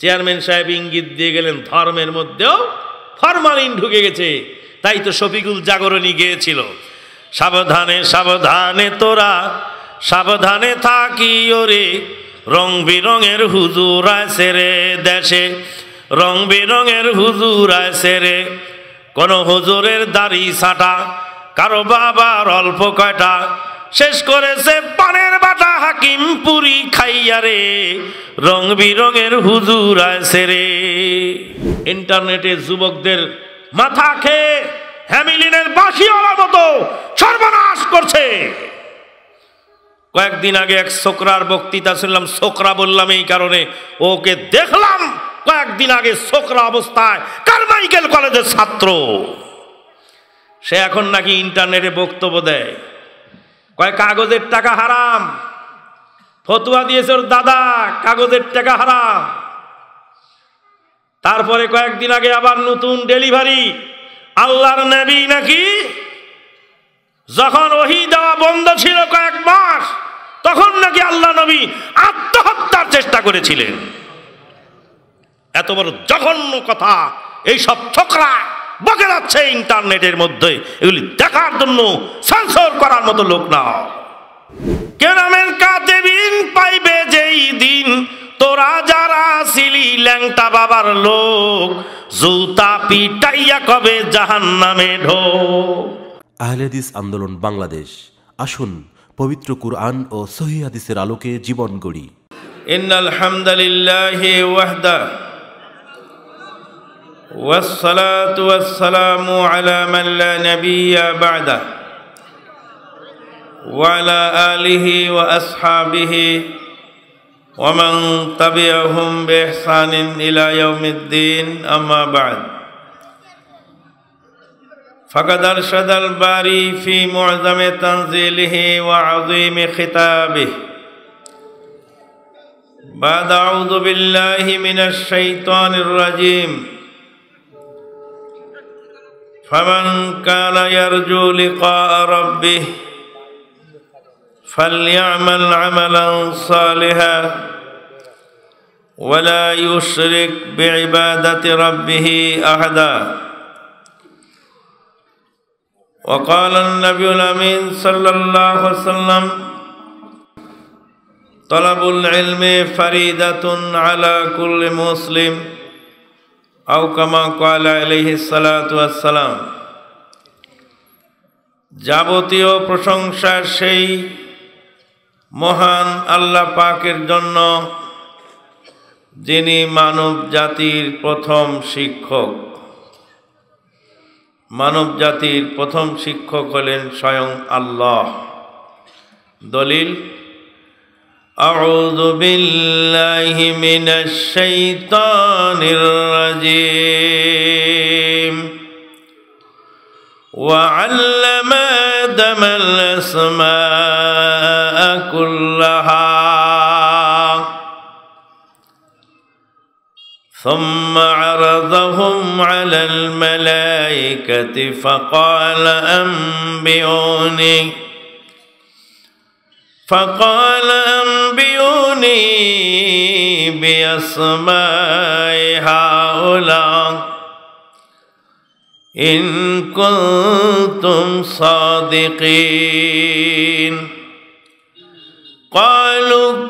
chairman সাহেব ইঙ্গিত দিয়ে গেলেন ফর্মের মধ্যেও ফরমালিন ঢুকে গেছে তাই তো শফিকুল জাগরণী গিয়েছিল সাবধানে সাবধানে তোরা সাবধানে থাকি ওরে রং বিরঙের হুজুর আছে রে দেশে রং বিরঙের হুজুর আছে রে কোনো হুজুরের দাড়ি ছাটা কারো বাবার অল্প কয়টা শেষ করেছে পানের বাটা হাকিম পুরি খাইয়া রে রং বিরঙের হুজুর আছে রে ইন্টারনেটে যুবকদের মাথা খেয়ে হ্যামিলিনের বাসিওয়ালার মতো সর্বনাশ করছে কয়েকদিন আগে এক ছোকরার বক্তৃতা শুনলাম ছোকরা বললাম এই কারণে ওকে দেখলাম কয়েকদিন আগে ছোকরা অবস্থায় কারমাইকেল কলেজের ছাত্র সে এখন নাকি ইন্টারনেটে বক্তব্য দেয় কয় কাগজের টাকা হারাম ফতুয়া দিয়েছে ওর দাদা কাগজের টাকা হারাম তারপরে কয়েকদিন আগে আবার নতুন ডেলিভারি আল্লাহর নেবি নাকি যখন ওহি দেওয়া বন্ধ ছিল কয়েক মাস তখন নাকি আল্লাহ নবী আত্মহত্যার চেষ্টা করেছিলেন এত বড় জঘন্য কথা এইসব ছোকরা বকে যাচ্ছে ইন্টারনেটের মধ্যে এগুলি দেখার জন্য সেন্সর করার মতো লোক না কেরামের কাতেবিন পাইবে যেই দিন তোরা যারা ছিলি ল্যাংটা বাবার লোক জুতা পিটাইয়া কবে জাহান নামে ঢো আহলেদিস আন্দোলন বাংলাদেশ আসুন পবিত্র কুরআন ও সহি হাদিসের আলোকে জীবন গড়ি ইন্নাল হামদালিল্লাহি ওয়াহদা والصلاة والسلام على من لا نبي بعده وعلى آله وأصحابه ومن تبعهم بإحسان إلى يوم الدين أما بعد فقد أرشد الباري في معظم تنزيله وعظيم خطابه بعد أعوذ بالله من الشيطان الرجيم فمن كان يرجو لقاء ربه فليعمل عملا صالحا ولا يشرك بعبادة ربه أحدا وقال النبي الأمين صلى الله عليه وسلم طلب العلم فريدة على كل مسلم আউ কামা কালা আলহি সালাতাম যাবতীয় প্রশংসা সেই মহান আল্লাহ পাকের জন্য যিনি মানব জাতির প্রথম শিক্ষক মানব জাতির প্রথম শিক্ষক হলেন স্বয়ং আল্লাহ দলিল أعوذ بالله من الشيطان الرجيم وعلم آدم الأسماء كلها ثم عرضهم على الملائكة فقال أنبئوني فقال أنبئوني بأسماء هؤلاء إن كنتم صادقين قالوا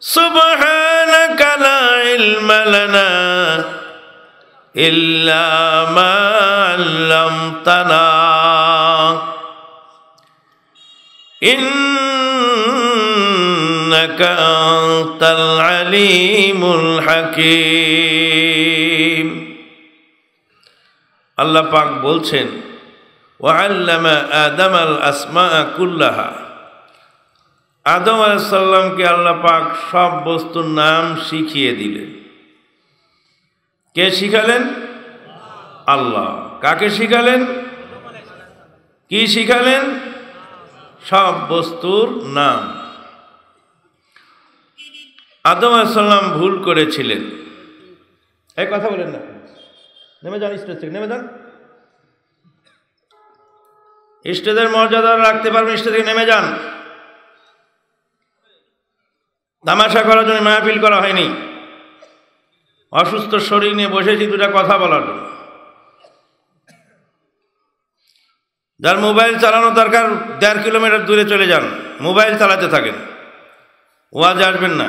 سبحانك لا علم لنا إلا ما علمتنا إن إنك أنت العليم الحكيم আল্লাহ পাক বলছেন ওয়াল্লামা আদম আল আসমা কুল্লাহা আদম আলাইসাল্লামকে আল্লাহ পাক সব বস্তুর নাম শিখিয়ে দিলেন কে শিখালেন আল্লাহ কাকে শিখালেন কি শিখালেন সব বস্তুর নাম আদম আসাল্লাম ভুল করেছিলেন এই কথা বলেন না নেমে যান স্টেজ থেকে নেমে যান স্টেজের মর্যাদা রাখতে পারবেন স্টেজ থেকে নেমে যান তামাশা করার জন্য মায়াপিল করা হয়নি অসুস্থ শরীর নিয়ে বসেছি দুটা কথা বলার জন্য যার মোবাইল চালানো দরকার দেড় কিলোমিটার দূরে চলে যান মোবাইল চালাতে থাকেন ওয়াজ আসবেন না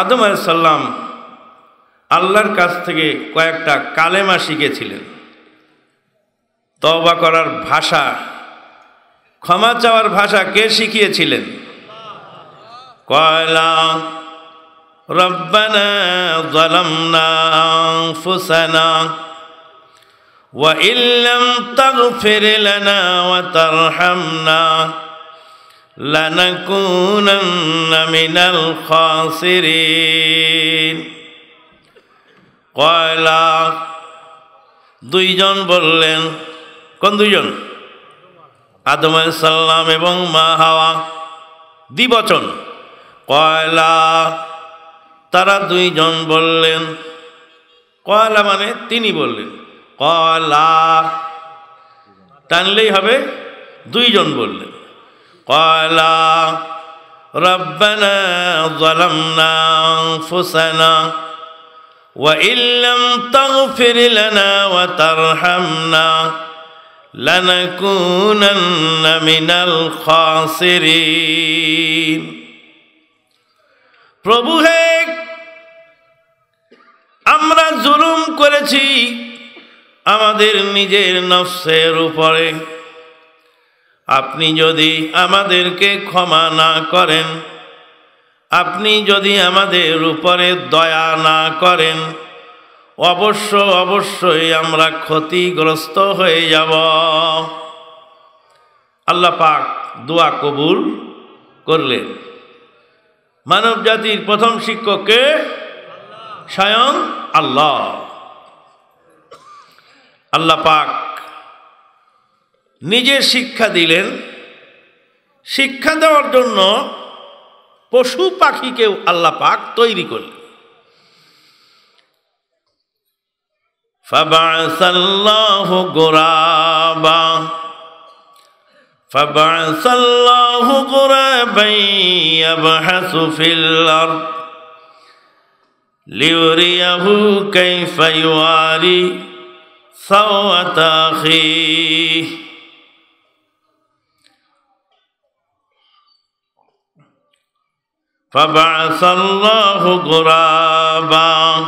আদম আলাইসাল্লাম আল্লাহর কাছ থেকে কয়েকটা কালেমা শিখেছিলেন তবা করার ভাষা ক্ষমা চাওয়ার ভাষা কে শিখিয়েছিলেন কয়লা ربنا ظلمنا أنفسنا وإن لم تغفر لنا لنكونن من الخاسرين কয়লা দুইজন বললেন কোন দুইজন আদম সাল্লাম এবং মা হাওয়া দ্বিবচন কয়লা তারা দুইজন বললেন কয়লা মানে তিনি বললেন কয়লা টানলেই হবে দুইজন বললেন قالا ربنا ظلمنا أنفسنا وإن لم تغفر لنا وترحمنا لنكونن من الخاسرين প্রভু হে আমরা জুলুম করেছি আমাদের নিজের নফসের উপরে আপনি যদি আমাদেরকে ক্ষমা না করেন আপনি যদি আমাদের উপরে দয়া না করেন অবশ্য অবশ্যই আমরা ক্ষতিগ্রস্ত হয়ে যাব আল্লাহ পাক দোয়া কবুল করলেন মানব জাতির প্রথম শিক্ষককে স্বয়ং আল্লাহ আল্লাহ পাক নিজে শিক্ষা দিলেন শিক্ষা দেওয়ার জন্য পশু পাখিকেও আল্লাহ পাক তৈরি করলেন فبعث الله غرابا فبعث الله غرابا يبحث في الأرض ليريه كيف يواري سوءة أخيه فبعث الله غرابا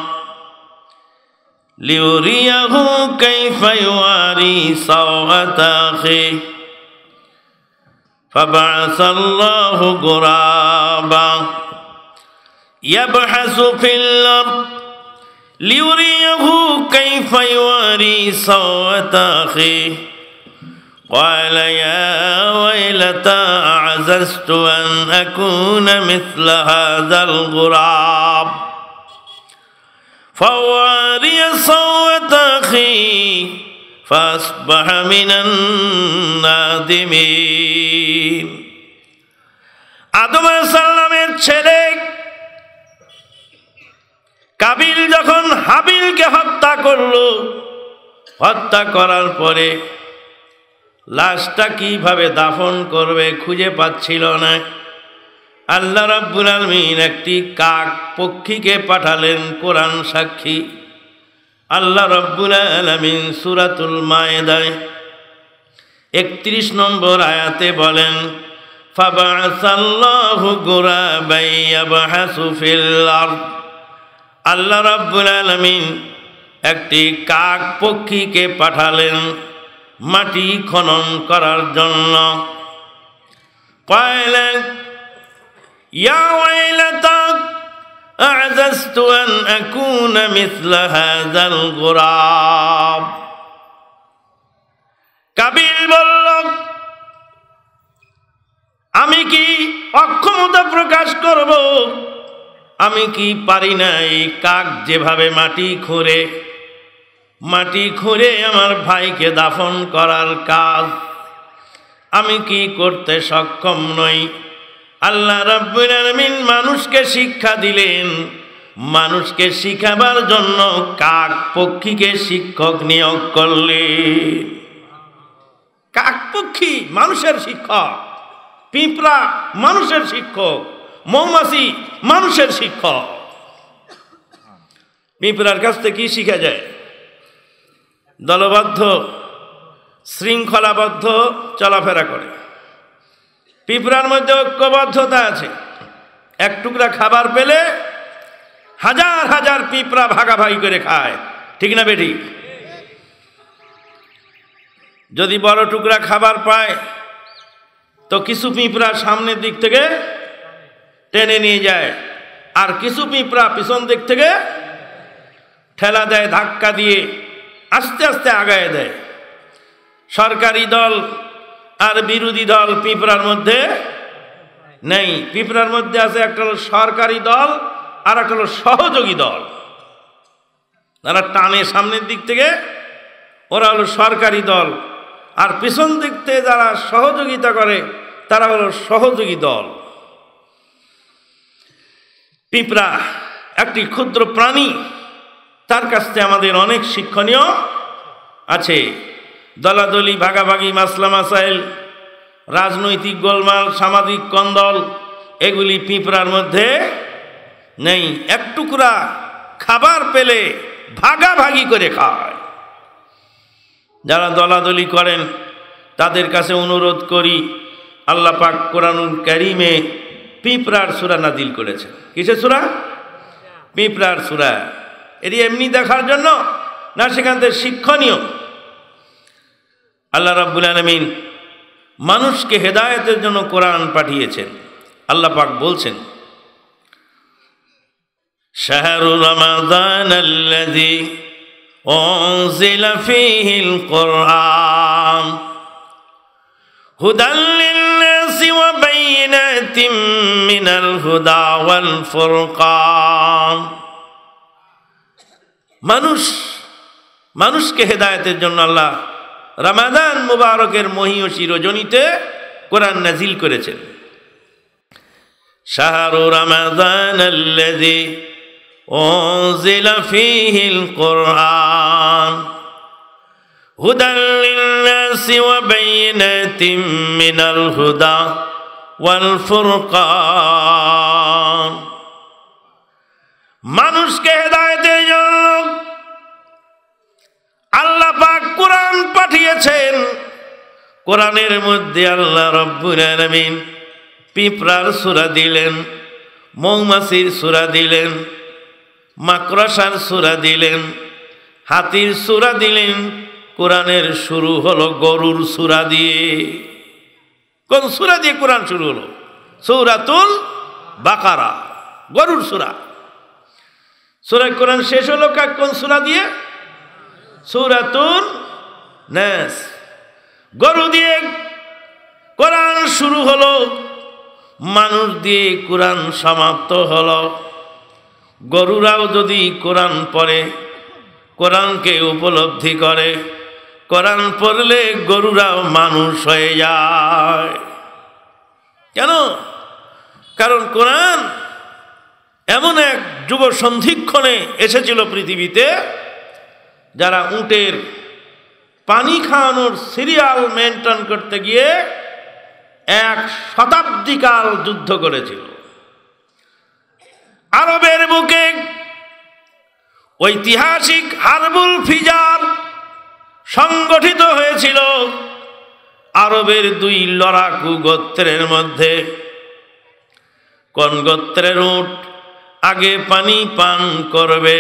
ليريه كيف يواري سوءة أخي فبعث الله غرابا يبحث في الأرض ليريه كيف يواري سوءة أخيه قال يا ويلتى أعززت أن أكون مثل هذا الغراب فواري صوت أخي فأصبح من النادمين আদম সাল্লামের ছেলে কাবিল যখন হাবিলকে হত্যা করল হত্যা করার পরে লাশটা কিভাবে দাফন করবে খুঁজে পাচ্ছিল না আল্লাহ রাব্বুল আলমিন একটি কাক পক্ষীকে পাঠালেন কোরআন সাক্ষী আল্লাহ রব্বুল আলমিন সুরাতুল মায়েদায় একত্রিশ নম্বর আয়াতে বলেন আল্লাহ রাব্বুল আলমিন একটি কাক পক্ষীকে পাঠালেন মাটি খনন করার জন্য কয়লেন কাবিল বলল আমি কি অক্ষমতা প্রকাশ করব আমি কি পারি না এই কাক যেভাবে মাটি খোরে মাটি খুঁড়ে আমার ভাইকে দাফন করার কাজ আমি কি করতে সক্ষম নই আল্লাহ রব্বুল আলমিন মানুষকে শিক্ষা দিলেন মানুষকে শিখাবার জন্য কাক পক্ষীকে শিক্ষক নিয়োগ করলে কাক পক্ষী মানুষের শিক্ষক পিঁপড়া মানুষের শিক্ষক মৌমাছি মানুষের শিক্ষক পিঁপড়ার কাছ থেকে কি শিখা যায় দলবদ্ধ শৃঙ্খলাবদ্ধ চলাফেরা করে পিঁপড়ার মধ্যে ঐক্যবদ্ধতা আছে এক টুকরা খাবার পেলে হাজার হাজার পিঁপড়া ভাগাভাগি করে খায় ঠিক না বেটি যদি বড় টুকরা খাবার পায় তো কিছু পিঁপড়া সামনের দিক থেকে টেনে নিয়ে যায় আর কিছু পিঁপড়া পিছন দিক থেকে ঠেলা দেয় ধাক্কা দিয়ে আস্তে আস্তে আগায় দেয় সরকারি দল আর বিরোধী দল পিঁপড়ার মধ্যে নেই পিঁপড়ার মধ্যে আছে একটা হলো সরকারি দল আর একটা হলো সহযোগী দল তারা টানে সামনের দিক থেকে ওরা হলো সরকারি দল আর পিছন দিক থেকে যারা সহযোগিতা করে তারা হলো সহযোগী দল পিঁপড়া একটি ক্ষুদ্র প্রাণী তার কাছে আমাদের অনেক শিক্ষণীয় আছে দলাদলি ভাগাভাগি মাসলা মাসাইল রাজনৈতিক গোলমাল সামাজিক কন্দল এগুলি পিঁপড়ার মধ্যে নেই একটুকরা খাবার পেলে ভাগাভাগি করে খায় যারা দলাদলি করেন তাদের কাছে অনুরোধ করি আল্লাহ পাক কোরআনুল ক্যারিমে পিঁপড়ার সুরা নাদিল করেছেন কিসের সুরা পিঁপড়ার সুরা এটি এমনি দেখার জন্য না সেখান থেকে শিক্ষণীয় আল্লাহ রাব্বুল আলমিন মানুষকে হেদায়তের জন্য কোরআন পাঠিয়েছেন আল্লাহ পাক বলছেন হুদা ফুরকান মানুষ মানুষকে হেদায়তের জন্য আল্লাহ রামাদান মুবারকের মহিয়সী রজনীতে কোরআন নাজিল করেছেন শাহরু রামাদান আল্লাযী হুদা মানুষকে হেদায়তের জন্য পাঠিয়েছেন কোরআনের মধ্যে আল্লাহ রব্বুল আলমিন পিঁপড়ার সুরা দিলেন মৌমাছির সুরা দিলেন মাকড়সার সুরা দিলেন হাতির সুরা দিলেন কোরআনের শুরু হলো গরুর সুরা দিয়ে কোন সুরা দিয়ে কোরআন শুরু হলো সৌরাতুল বাকারা গরুর সুরা সুরা কোরআন শেষ হলো কোন সুরা দিয়ে সৌরাতুল ন্যাস গরু দিয়ে কোরআন শুরু হলো মানুষ দিয়ে কোরআন সমাপ্ত হলো গরুরাও যদি কোরআন পড়ে কোরআনকে উপলব্ধি করে কোরআন পড়লে গরুরাও মানুষ হয়ে যায় কেন কারণ কোরআন এমন এক যুব সন্ধিক্ষণে এসেছিল পৃথিবীতে যারা উটের পানি খাওয়ানোর সিরিয়াল মেনটেন করতে গিয়ে এক শতাব্দীকাল যুদ্ধ করেছিল আরবের বুকে ঐতিহাসিক হারবুল ফিজার সংগঠিত হয়েছিল আরবের দুই লড়াকু গোত্রের মধ্যে কোন গোত্রের উঠ আগে পানি পান করবে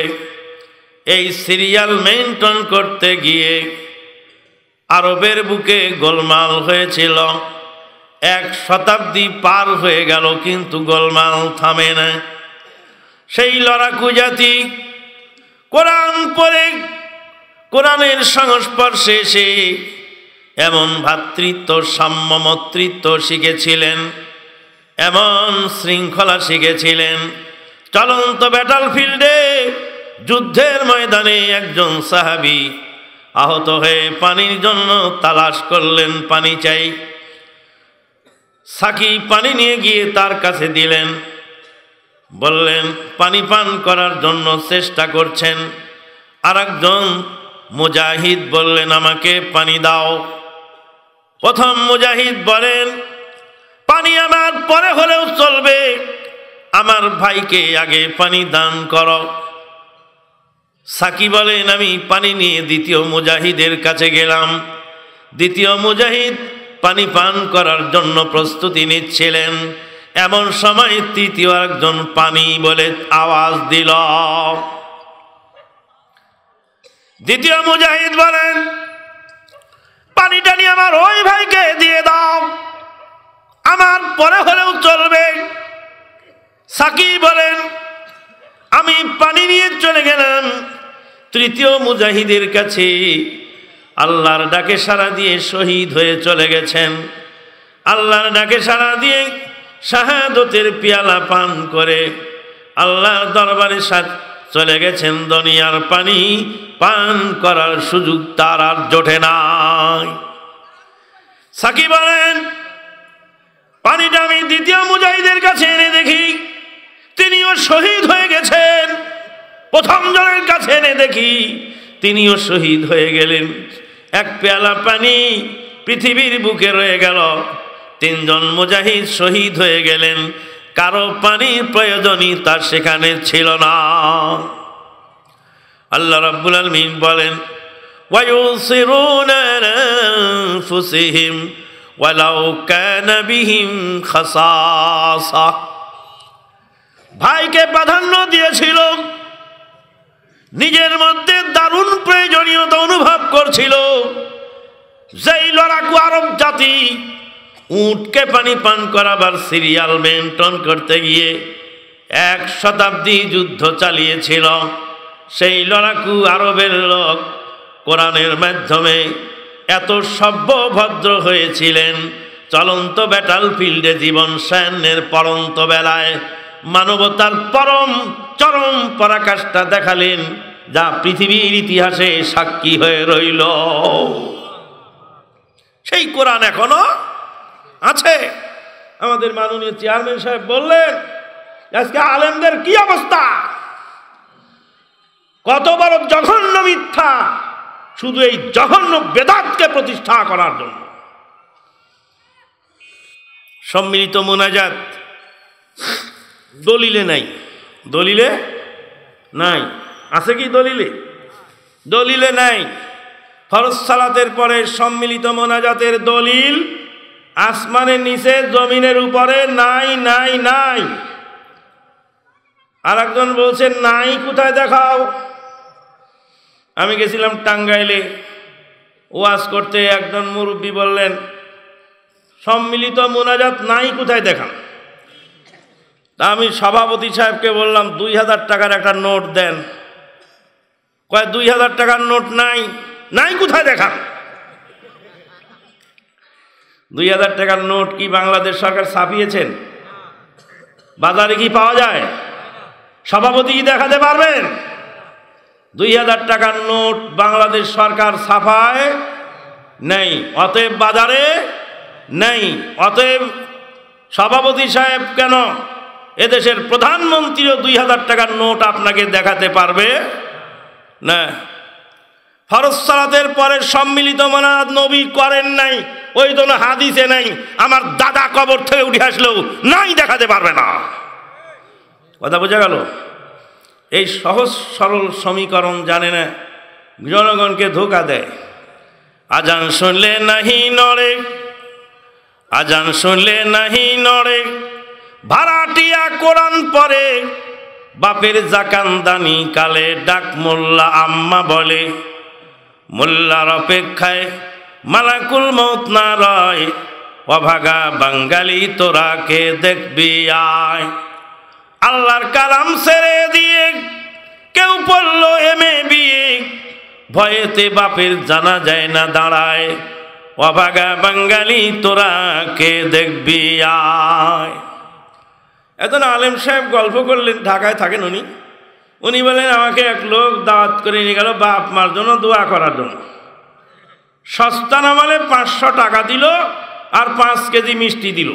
এই সিরিয়াল মেনটেন করতে গিয়ে আরবের বুকে গোলমাল হয়েছিল এক শতাব্দী পার হয়ে গেল কিন্তু গোলমাল থামে না সেই লড়াকু জাতি কোরআন পরে কোরআনের সংস্পর্শে এসে এমন ভাতৃত্ব সাম্যমতৃত্ব শিখেছিলেন এমন শৃঙ্খলা শিখেছিলেন চলন্ত ব্যাটাল ফিল্ডে যুদ্ধের ময়দানে একজন সাহাবি আহত হয়ে পানির জন্য তালাশ করলেন পানি চাই সাকি পানি নিয়ে গিয়ে তার কাছে দিলেন বললেন পানি পান করার জন্য চেষ্টা করছেন আর একজন মুজাহিদ বললেন আমাকে পানি দাও প্রথম মুজাহিদ বলেন পানি আমার পরে হলেও চলবে আমার ভাইকে আগে পানি দান করো সাকি বলেন আমি পানি নিয়ে দ্বিতীয় মুজাহিদের কাছে গেলাম দ্বিতীয় মুজাহিদ পানি পান করার জন্য প্রস্তুতি নিচ্ছিলেন এমন সময় তৃতীয় একজন পানি বলে আওয়াজ দিল দ্বিতীয় মুজাহিদ বলেন পানি টানি আমার ওই ভাইকে দিয়ে দাও আমার পরে হলেও চলবে সাকি বলেন আমি পানি নিয়ে চলে গেলাম তৃতীয় মুজাহিদের কাছে আল্লাহর ডাকে সারা দিয়ে শহীদ হয়ে চলে গেছেন আল্লাহর ডাকে সারা দিয়ে শাহাদতের পিয়ালা পান করে আল্লাহর দরবারে সাথে চলে গেছেন দুনিয়ার পানি পান করার সুযোগ তার আর জোটে নাই সাকি বলেন পানিটা আমি দ্বিতীয় মুজাহিদের কাছে এনে দেখি তিনিও শহীদ হয়ে গেছেন প্রথম জনের কাছে এনে দেখি তিনিও শহীদ হয়ে গেলেন এক পেয়ালা পানি পৃথিবীর বুকে রয়ে গেল তিনজন মুজাহিদ শহীদ হয়ে গেলেন কারো পানির প্রয়োজনই তার সেখানে ছিল না আল্লাহ রাব্বুল আলমিন বলেন ভাইকে প্রাধান্য দিয়েছিল নিজের মধ্যে দারুণ প্রয়োজনীয়তা অনুভব করছিল যেই লড়াকু আরব জাতি উঁটকে পানি পান করাবার সিরিয়াল মেনটন করতে গিয়ে এক শতাব্দী যুদ্ধ চালিয়েছিল সেই লড়াকু আরবের লোক কোরআনের মাধ্যমে এত সভ্যভদ্র হয়েছিলেন চলন্ত ব্যাটাল ফিল্ডে জীবন সৈন্যের পরন্ত বেলায় মানবতার পরম চরম পরাকাষ্ঠা দেখালেন যা পৃথিবীর ইতিহাসে সাক্ষী হয়ে রইল সেই কোরআন এখনো আছে আমাদের মাননীয় চেয়ারম্যান সাহেব বললেন আজকে আলেমদের কি অবস্থা কত বড় জঘন্য মিথ্যা শুধু এই জঘন্য বেদাতকে প্রতিষ্ঠা করার জন্য সম্মিলিত মোনাজাত দলিলে নাই দলিলে নাই আছে কি দলিলে দলিলে নাই ফরজ সালাতের পরে সম্মিলিত মোনাজাতের দলিল আসমানের নিচে জমিনের উপরে নাই নাই নাই আর একজন বলছে নাই কোথায় দেখাও আমি গেছিলাম টাঙ্গাইলে ওয়াজ করতে একজন মুরব্বী বললেন সম্মিলিত মোনাজাত নাই কোথায় দেখাও তা আমি সভাপতি সাহেবকে বললাম দুই হাজার টাকার একটা নোট দেন কয় দুই হাজার টাকার নোট নাই নাই কোথায় দেখা দুই হাজার টাকার নোট কি বাংলাদেশ সরকার ছাপিয়েছেন বাজারে কি পাওয়া যায় সভাপতি কি দেখাতে পারবেন দুই হাজার টাকার নোট বাংলাদেশ সরকার ছাপায় নেই অতএব বাজারে নেই অতএব সভাপতি সাহেব কেন এদেশের প্রধানমন্ত্রীও দুই হাজার টাকার নোট আপনাকে দেখাতে পারবে না ফরজ পরে সম্মিলিত মানাদ নবী করেন নাই ওই জন্য হাদিসে নাই আমার দাদা কবর থেকে উঠে আসলেও নাই দেখাতে পারবে না কথা বোঝা গেল এই সহজ সরল সমীকরণ জানে না জনগণকে ধোকা দেয় আজান শুনলে নাহি নড়ে আজান শুনলে নাহি নড়ে ভাড়াটিয়া কোরআন পরে বাপের জাকান্দানি কালে ডাক মোল্লা আম্মা বলে মোল্লার অপেক্ষায় মালাকুল মত না রয় অভাগা বাঙ্গালি তোরা কে দেখবি আয় আল্লাহর কালাম সেরে দিয়ে কেউ পড়ল এম এ বিয়ে ভয়েতে বাপের জানা যায় না দাঁড়ায় অভাগা বাঙ্গালি তোরা কে দেখবি আয় এখন আলেম সাহেব গল্প করলেন ঢাকায় থাকেন উনি উনি বলেন আমাকে এক লোক দাওয়াত করে নিয়ে গেল বাপ মার জন্য দোয়া করার জন্য সস্তা নামালে পাঁচশো টাকা দিল আর পাঁচ কেজি মিষ্টি দিল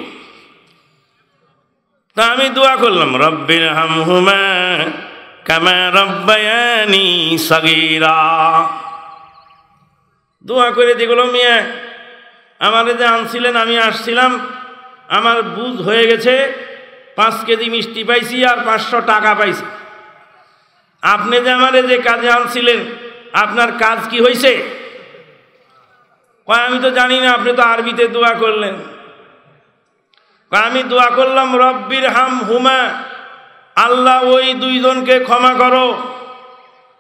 তা আমি দোয়া করলাম রব্বি হাম হুমা কামা রব্বায়ানি সগিরা দোয়া করে দেখলো মিয়া আমার যে আনছিলেন আমি আসছিলাম আমার বুঝ হয়ে গেছে পাঁচ কেজি মিষ্টি পাইছি আর পাঁচশো টাকা পাইছি আপনি যে আমার যে কাজে আনছিলেন আপনার কাজ কি হয়েছে আমি তো জানি না আপনি তো আরবিতে দোয়া করলেন আমি দোয়া করলাম রব্বির হাম হুমা আল্লাহ ওই দুইজনকে ক্ষমা করো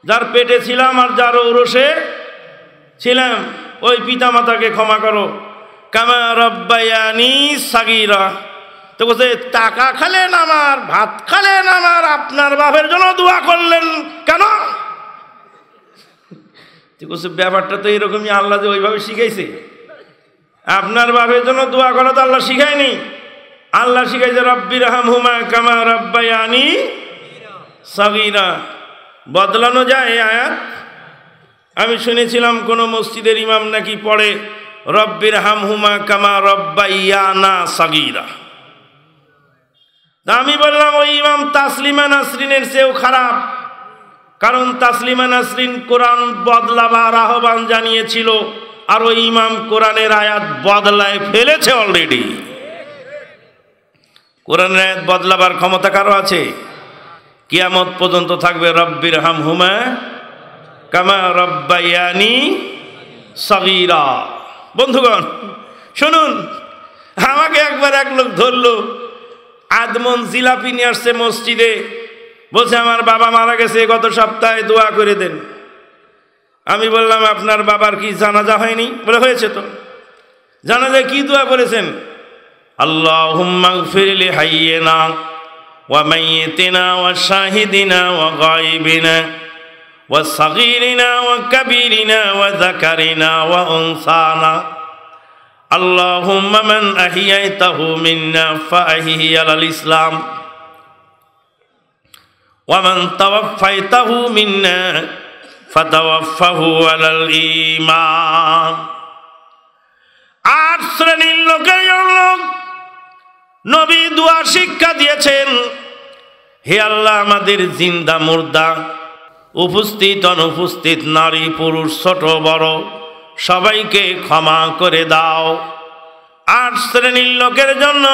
যার পেটে ছিলাম আর যার ওরসে ছিলাম ওই পিতামাতাকে ক্ষমা করো কামা রব্বায়ানি সাগিরা তো বলছে টাকা খালেন আমার ভাত খালেন আমার আপনার বাপের জন্য দোয়া করলেন কেন বলছে ব্যাপারটা তো এরকমই আল্লাহ যে ওইভাবে শিখাইছে আপনার বাপের জন্য দোয়া করা তো আল্লাহ শিখায়নি আল্লাহ শিখাইছে রব্বির হাম হুমা কামা আনি সাবিরা বদলানো যায় আয়াত আমি শুনেছিলাম কোনো মসজিদের ইমাম নাকি পড়ে রব্বির হাম হুমা কামা রব্বাইয়ানা সাগিরা আমি বললাম ওই ইমাম তাসলিমা নাসরিনের চেয়েও খারাপ কারণ তাসলিমা নাসরিন কোরআন বদলাবার আহ্বান জানিয়েছিল আর ওই ইমাম কোরআনের আয়াত বদলায় ফেলেছে অলরেডি কোরআনের আয়াত বদলাবার ক্ষমতা কারো আছে কিয়ামত পর্যন্ত থাকবে রব্বির হাম হুমা কামা রব্বাইয়ানি সগিরা বন্ধুগণ শুনুন আমাকে একবার এক লোক ধরলো আদমন জিলাপি নিয়ে আসছে মসজিদে বলছে আমার বাবা মারা গেছে গত সপ্তাহে দোয়া করে দেন আমি বললাম আপনার বাবার কি জানাজা হয়নি বলে হয়েছে তো যায় কি দোয়া করেছেন আল্লাহ ফিরলে হাইয়ে না وميتنا ও وغائبنا ও وكبيرنا আল্লাহুম্মা মান আহিয়াইতাহু মিন্না ফাহিহি আলাল ইসলাম ওয়া মান তাওয়াফাইতাহু মিন্না ফাতাওয়াফাহু আলাল ঈমান আর শ্রেণীর লোকের লোক নবী দুয়া শিক্ষা দিয়েছেন হে আল্লাহ আমাদের জিন্দা মুর্দা উপস্থিত অনুপস্থিত নারী পুরুষ ছোট বড় সবাইকে ক্ষমা করে দাও আট শ্রেণীর লোকের জন্য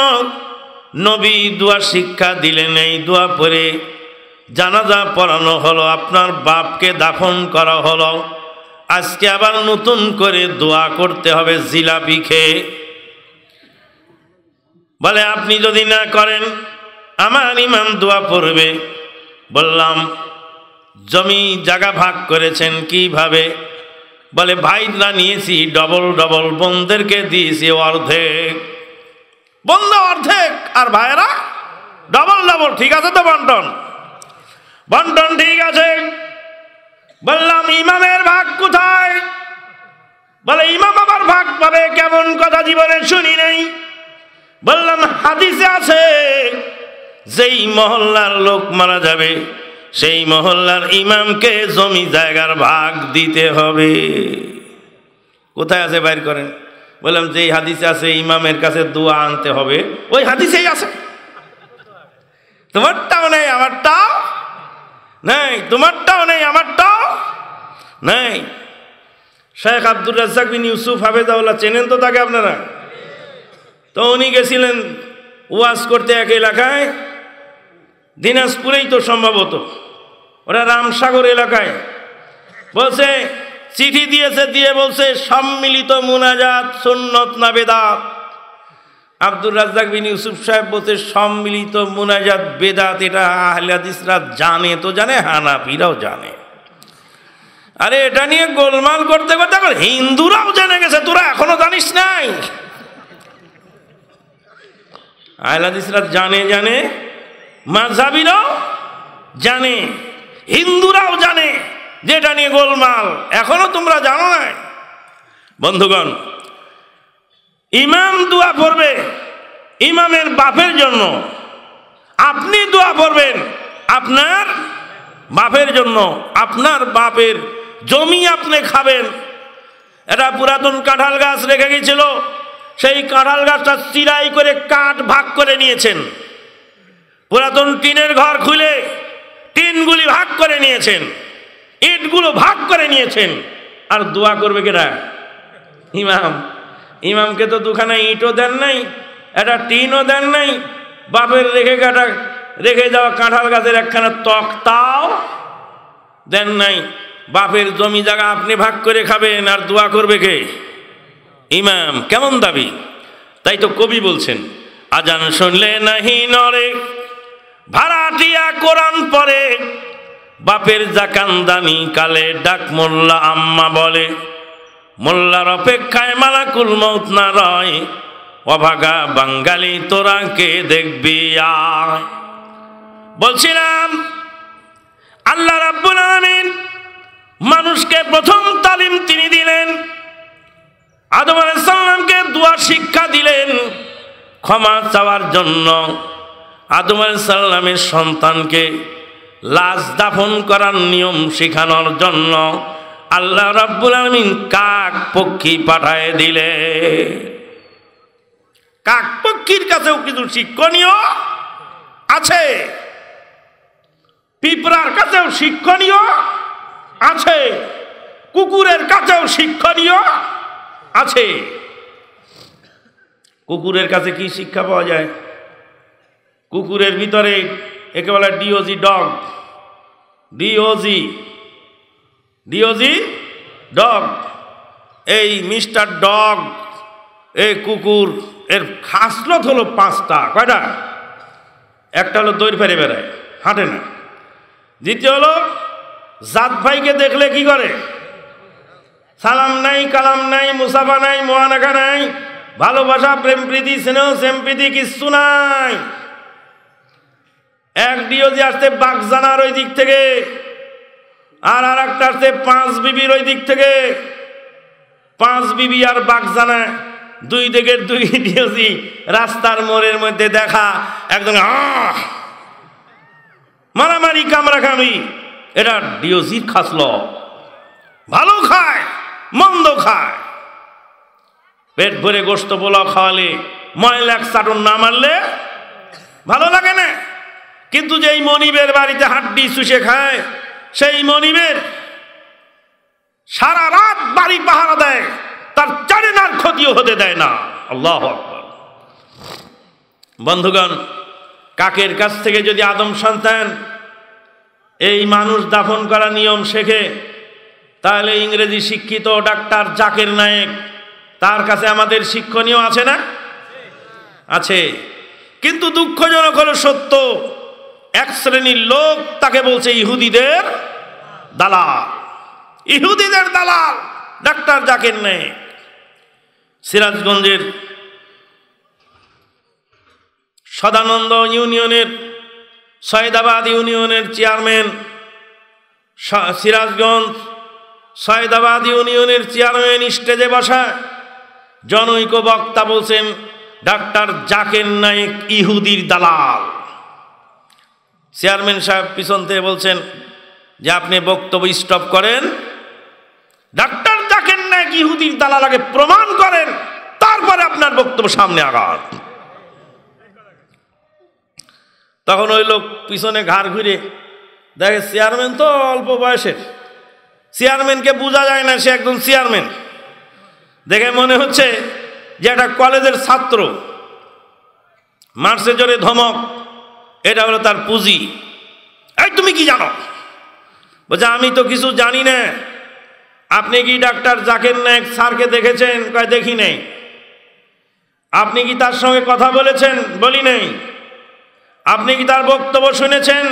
নবী দুয়া শিক্ষা দিলেন এই দোয়া পরে জানাজা পড়ানো হলো আপনার বাপকে দাফন করা হলো আজকে আবার নতুন করে দোয়া করতে হবে জিলাপি খেয়ে বলে আপনি যদি না করেন আমার ইমাম দোয়া পড়বে বললাম জমি জায়গা ভাগ করেছেন কিভাবে বলে ভাইরা নিয়েছি ডবল ডবল বোনদেরকে দিয়েছি অর্ধেক বন্ধ অর্ধেক আর ভাইরা ডবল ডবল ঠিক আছে তো বন্টন বন্টন ঠিক আছে বললাম ইমামের ভাগ কোথায় বলে ইমাম আবার ভাগ পাবে কেমন কথা জীবনে শুনি নাই বললাম হাদিসে আছে যেই মহল্লার লোক মারা যাবে সেই মহল্লার ইমামকে জমি জায়গার ভাগ দিতে হবে কোথায় আছে বাইর করেন বললাম যে হাদিসে আছে ইমামের কাছে দোয়া আনতে হবে ওই হাদিসেই আছে তোমারটাও নেই আমারটাও নেই তোমারটাও নেই আমারটাও নেই শেখ আব্দুর রাজ্জাক বিন ইউসুফ হাফেজাউল্লাহ চেনেন তো তাকে আপনারা তো উনি গেছিলেন ওয়াজ করতে এক এলাকায় দিনাজপুরেই তো সম্ভবত ওরা রামসাগর এলাকায় বলছে চিঠি দিয়েছে দিয়ে বলছে সম্মিলিত মুনাজাত সুন্নত না বেদাত আব্দুর রাজ্জাক বিন ইউসুফ সাহেব বলছে সম্মিলিত মুনাজাত বেদাত এটা আহলাদিসরা জানে তো জানে হানাপিরাও জানে আরে এটা নিয়ে গোলমাল করতে করতে এখন হিন্দুরাও জেনে গেছে তোরা এখনো জানিস নাই আহলাদিসরা জানে জানে মাঝাবিরাও জানে হিন্দুরাও জানে যেটা নিয়ে গোলমাল এখনও তোমরা জানো নাই বন্ধুগণ ইমাম দোয়া পড়বে ইমামের বাপের জন্য আপনি দোয়া পড়বেন আপনার বাপের জন্য আপনার বাপের জমি আপনি খাবেন এটা পুরাতন কাঁঠাল গাছ রেখে গেছিল সেই কাঁঠাল গাছটা চিরাই করে কাঠ ভাগ করে নিয়েছেন পুরাতন টিনের ঘর খুলে টিনগুলি ভাগ করে নিয়েছেন ইটগুলো ভাগ করে নিয়েছেন আর দোয়া করবে কেরা ইমাম ইমামকে তো দুখানা ইটও দেন নাই একটা টিনও দেন নাই বাপের রেখে কাটা রেখে যাওয়া কাঁঠাল গাছের একখানা তক্তাও দেন নাই বাপের জমি জায়গা আপনি ভাগ করে খাবেন আর দোয়া করবে কে ইমাম কেমন দাবি তাই তো কবি বলছেন আজান শুনলে নাহি নরে ভাড়াটিয়া কোরআন পরে বাপের জাকান্দানি কালে ডাক মোল্লা আম্মা বলে মোল্লার অপেক্ষায় মালাকুল মৌত না রয় অভাগা বাঙালি তোরা কে দেখবি আয় বলছিলাম আল্লাহ রাব্বুল আমিন মানুষকে প্রথম তালিম তিনি দিলেন আদম আলাইসাল্লামকে দুয়ার শিক্ষা দিলেন ক্ষমা চাওয়ার জন্য আদম সাল্লামের সন্তানকে লাশ দাফন করার নিয়ম শেখানোর জন্য আল্লাহ রাব্বুল আলমিন কাক পক্ষী পাঠায় দিলে কাক পক্ষীর কাছেও কিছু শিক্ষণীয় আছে পিঁপড়ার কাছেও শিক্ষণীয় আছে কুকুরের কাছেও শিক্ষণীয় আছে কুকুরের কাছে কি শিক্ষা পাওয়া যায় কুকুরের ভিতরে একে বলে D O G dog D O G D O G dog এই মিস্টার ডগ এই কুকুর এর খাসলত হলো পাঁচটা কয়টা একটা হলো দৈর ফেরে বেড়ায় হাঁটে না দ্বিতীয় হলো জাত ভাইকে দেখলে কি করে সালাম নাই কালাম নাই মুসাফা নাই মোয়ানাকা নাই ভালোবাসা প্রেম প্রীতি স্নেহ প্রীতি কিচ্ছু নাই এক ডিওজি আসছে বাগজানার ওই দিক থেকে আর আর একটা আসছে পাঁচ বিবির ওই দিক থেকে পাঁচ বিবি আর বাগজানা দুই দিকে দুই ডিওজি রাস্তার মোড়ের মধ্যে দেখা একদম মারামারি খামি এটা ডিওজির খাসল ভালো খায় মন্দ খায় পেট ভরে গোস্ত পোলাও খাওয়ালে ময়লা এক চাটুন না মারলে ভালো লাগে না কিন্তু যেই মনিবের বাড়িতে হাড্ডি চুষে খায় সেই মনিবের সারা রাত বাড়ি পাহারা দেয় তার চারেনার ক্ষতিও হতে দেয় না আল্লাহ বন্ধুগণ কাকের কাছ থেকে যদি আদম সন্তান এই মানুষ দাফন করা নিয়ম শেখে তাহলে ইংরেজি শিক্ষিত ডাক্তার জাকের নায়েক তার কাছে আমাদের শিক্ষণীয় আছে না আছে কিন্তু দুঃখজনক হলো সত্য এক শ্রেণীর লোক তাকে বলছে ইহুদিদের দালাল ইহুদিদের দালাল ডাক্তার জাকির নেই সিরাজগঞ্জের সদানন্দ ইউনিয়নের সৈদাবাদ ইউনিয়নের চেয়ারম্যান সিরাজগঞ্জ সৈদাবাদ ইউনিয়নের চেয়ারম্যান স্টেজে বসা জনৈক বক্তা বলছেন ডাক্তার জাকের নায়েক ইহুদির দালাল চেয়ারম্যান সাহেব পিছন থেকে বলছেন যে আপনি বক্তব্য স্টপ করেন ডাক্তার দেখেন না ইহুদির দালাল আগে প্রমাণ করেন তারপরে আপনার বক্তব্য সামনে আঘাত তখন ওই লোক পিছনে ঘাড় ঘুরে দেখে চেয়ারম্যান তো অল্প বয়সের চেয়ারম্যানকে বোঝা যায় না সে একজন চেয়ারম্যান দেখে মনে হচ্ছে যে একটা কলেজের ছাত্র মার্সে জোরে ধমক এটা হলো তার পুঁজি এই তুমি কি জানো বলছে আমি তো কিছু জানি না আপনি কি ডাক্তার জাকের নায়ক স্যারকে দেখেছেন কয় দেখি নেই আপনি কি তার সঙ্গে কথা বলেছেন বলি নেই আপনি কি তার বক্তব্য শুনেছেন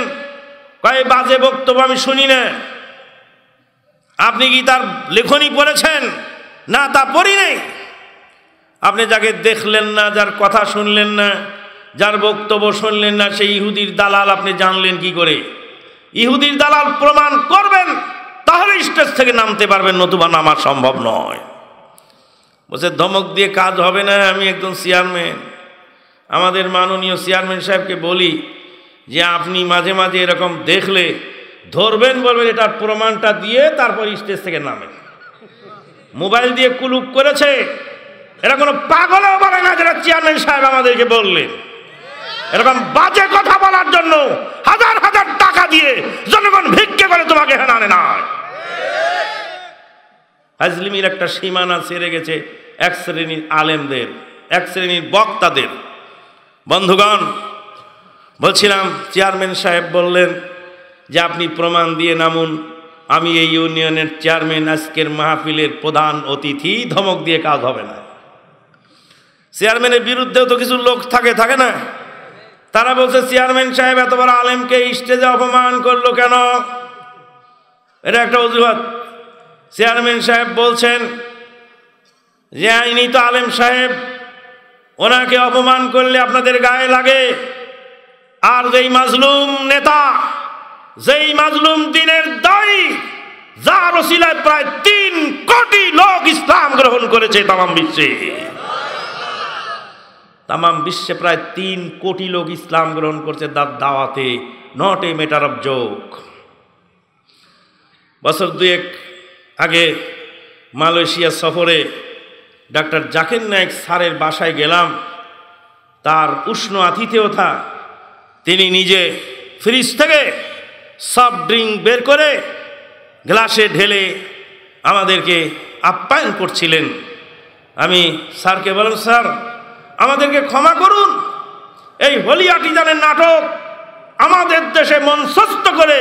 কয় বাজে বক্তব্য আমি শুনি না আপনি কি তার লেখনী পড়েছেন না তা পড়ি নেই আপনি যাকে দেখলেন না যার কথা শুনলেন না যার বক্তব্য শুনলেন না সেই ইহুদির দালাল আপনি জানলেন কি করে ইহুদির দালাল প্রমাণ করবেন তাহলে স্টেজ থেকে নামতে পারবেন নতুবা নামা সম্ভব নয় বলছে ধমক দিয়ে কাজ হবে না আমি একজন চেয়ারম্যান আমাদের মাননীয় চেয়ারম্যান সাহেবকে বলি যে আপনি মাঝে মাঝে এরকম দেখলে ধরবেন বলবেন এটার প্রমাণটা দিয়ে তারপর স্টেজ থেকে নামেন মোবাইল দিয়ে কুলুপ করেছে এটা কোনো পাগলও বলে না যেটা চেয়ারম্যান সাহেব আমাদেরকে বললেন এরকম বাজে কথা বলার জন্য হাজার হাজার টাকা দিয়ে জনগণ ভিক্ষে করে তোমাকে হেনানে না হাজলিমির একটা সীমানা ছেড়ে গেছে এক শ্রেণীর আলেমদের এক শ্রেণীর বক্তাদের বন্ধুগণ বলছিলাম চেয়ারম্যান সাহেব বললেন যে আপনি প্রমাণ দিয়ে নামুন আমি এই ইউনিয়নের চেয়ারম্যান আজকের মাহফিলের প্রধান অতিথি ধমক দিয়ে কাজ হবে না চেয়ারম্যানের বিরুদ্ধেও তো কিছু লোক থাকে থাকে না তারা বলছে চেয়ারম্যান সাহেব এত বড় আলেমকে স্টেজে অপমান করলো কেন এটা একটা অজুহাত চেয়ারম্যান সাহেব বলছেন যে ইনি তো আলেম সাহেব ওনাকে অপমান করলে আপনাদের গায়ে লাগে আর যেই মাজলুম নেতা যেই মাজলুম দিনের দায়ী যার ওসিলায় প্রায় তিন কোটি লোক ইসলাম গ্রহণ করেছে তামাম বিশ্বে তামাম বিশ্বে প্রায় তিন কোটি লোক ইসলাম গ্রহণ করছে দাব দাওয়াতে not a matter of joke বছর দুয়েক আগে মালয়েশিয়া সফরে ডাক্তার জাকির নায়ক স্যারের বাসায় গেলাম তার উষ্ণ আতিথেয়তা তিনি নিজে ফ্রিজ থেকে সফট ড্রিঙ্ক বের করে গ্লাসে ঢেলে আমাদেরকে আপ্যায়ন করছিলেন আমি স্যারকে বললাম স্যার আমাদেরকে ক্ষমা করুন এই হোলি আটিজানের নাটক আমাদের দেশে মনস্ত করে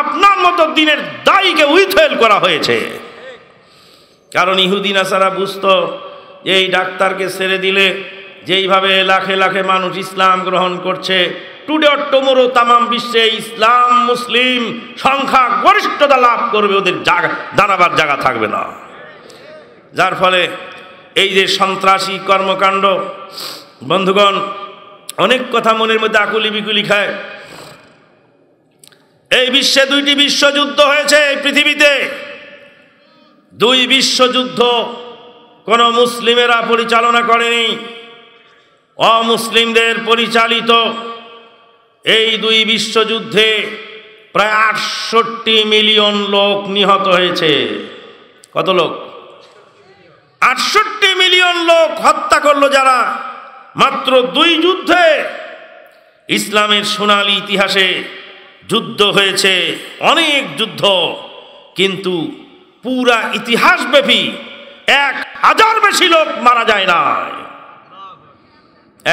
আপনার মতো দিনের দায়ীকে উইথেল করা হয়েছে কারণ ইহুদিন আসারা বুঝত যে এই ডাক্তারকে ছেড়ে দিলে যেইভাবে লাখে লাখে মানুষ ইসলাম গ্রহণ করছে টুডে টমোরো তামাম বিশ্বে ইসলাম মুসলিম সংখ্যা গরিষ্ঠতা লাভ করবে ওদের জাগা দাঁড়াবার জায়গা থাকবে না যার ফলে এই যে সন্ত্রাসী কর্মকাণ্ড বন্ধুগণ অনেক কথা মনের মধ্যে আকুলি বিকুলি খায় এই বিশ্বে দুইটি বিশ্বযুদ্ধ হয়েছে এই পৃথিবীতে দুই বিশ্বযুদ্ধ কোনো মুসলিমেরা পরিচালনা করেনি অমুসলিমদের পরিচালিত এই দুই বিশ্বযুদ্ধে প্রায় আটষট্টি মিলিয়ন লোক নিহত হয়েছে কত লোক আটষট্টি মিলিয়ন লোক হত্যা করলো যারা মাত্র দুই যুদ্ধে ইসলামের সোনালি ইতিহাসে যুদ্ধ হয়েছে অনেক যুদ্ধ কিন্তু পুরা ইতিহাসব্যাপী এক হাজার বেশি লোক মারা যায় না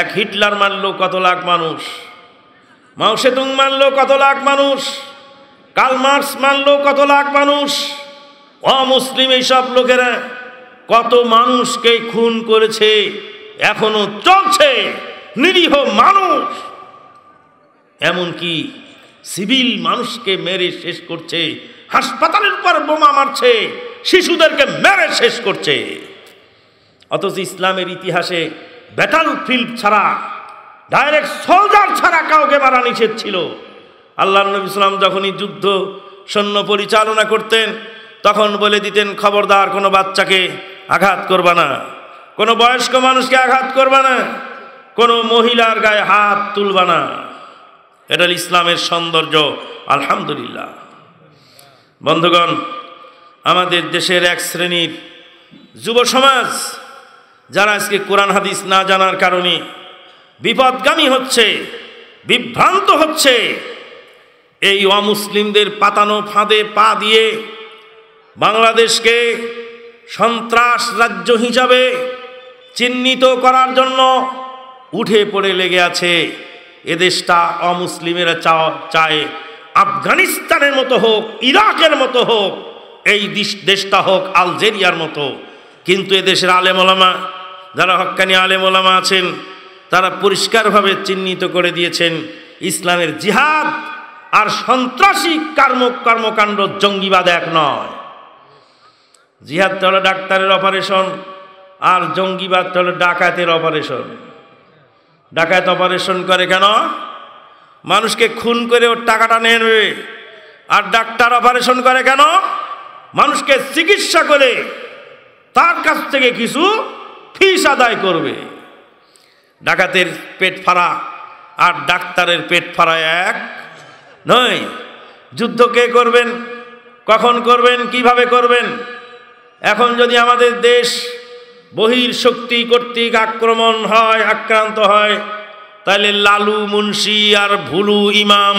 এক হিটলার মারল কত লাখ মানুষ মাউসেতুং মারল কত লাখ মানুষ কালমার্স মারল কত লাখ মানুষ অমুসলিম এইসব লোকেরা কত মানুষকে খুন করেছে এখনো চলছে নিরীহ মানুষ এমনকি সিভিল মানুষকে মেরে শেষ করছে হাসপাতালের উপর বোমা মারছে শিশুদেরকে মেরে শেষ করছে অথচ ইসলামের ইতিহাসে ব্যাটাল ফিল্ড ছাড়া ডাইরেক্ট সোলজার ছাড়া কাউকে মারা নিষেধ ছিল আল্লাহ নবী ইসলাম যখনই যুদ্ধ সৈন্য পরিচালনা করতেন তখন বলে দিতেন খবরদার কোনো বাচ্চাকে আঘাত করবা না কোনো বয়স্ক মানুষকে আঘাত করবা না কোনো মহিলার গায়ে হাত তুলবা না এটা ইসলামের সৌন্দর্য আলহামদুলিল্লাহ বন্ধুগণ আমাদের দেশের এক শ্রেণীর যুব সমাজ যারা আজকে কোরআন হাদিস না জানার কারণে বিপদগামী হচ্ছে বিভ্রান্ত হচ্ছে এই অমুসলিমদের পাতানো ফাঁদে পা দিয়ে বাংলাদেশকে সন্ত্রাস রাজ্য হিসাবে চিহ্নিত করার জন্য উঠে পড়ে লেগে আছে এদেশটা অমুসলিমেরা চায় আফগানিস্তানের মতো হোক ইরাকের মতো হোক এই দেশটা হোক আলজেরিয়ার মতো কিন্তু এদেশের আলেমলামা যারা হক্কানি আলেমলামা আছেন তারা পরিষ্কারভাবে চিহ্নিত করে দিয়েছেন ইসলামের জিহাদ আর সন্ত্রাসী কর্ম কর্মকাণ্ড জঙ্গিবাদ এক নয় জিহাদ হলো ডাক্তারের অপারেশন আর জঙ্গিবাদ হলো ডাকাতের অপারেশন ডাকাত অপারেশন করে কেন মানুষকে খুন করে ওর টাকাটা নিয়ে নেবে আর ডাক্তার অপারেশন করে কেন মানুষকে চিকিৎসা করে তার কাছ থেকে কিছু ফিস আদায় করবে ডাকাতের পেট ফাড়া আর ডাক্তারের পেট ফাড়া এক নয় যুদ্ধ কে করবেন কখন করবেন কিভাবে করবেন এখন যদি আমাদের দেশ বহির শক্তি কর্তৃক আক্রমণ হয় আক্রান্ত হয় তাহলে লালু মুন্সি আর ভুলু ইমাম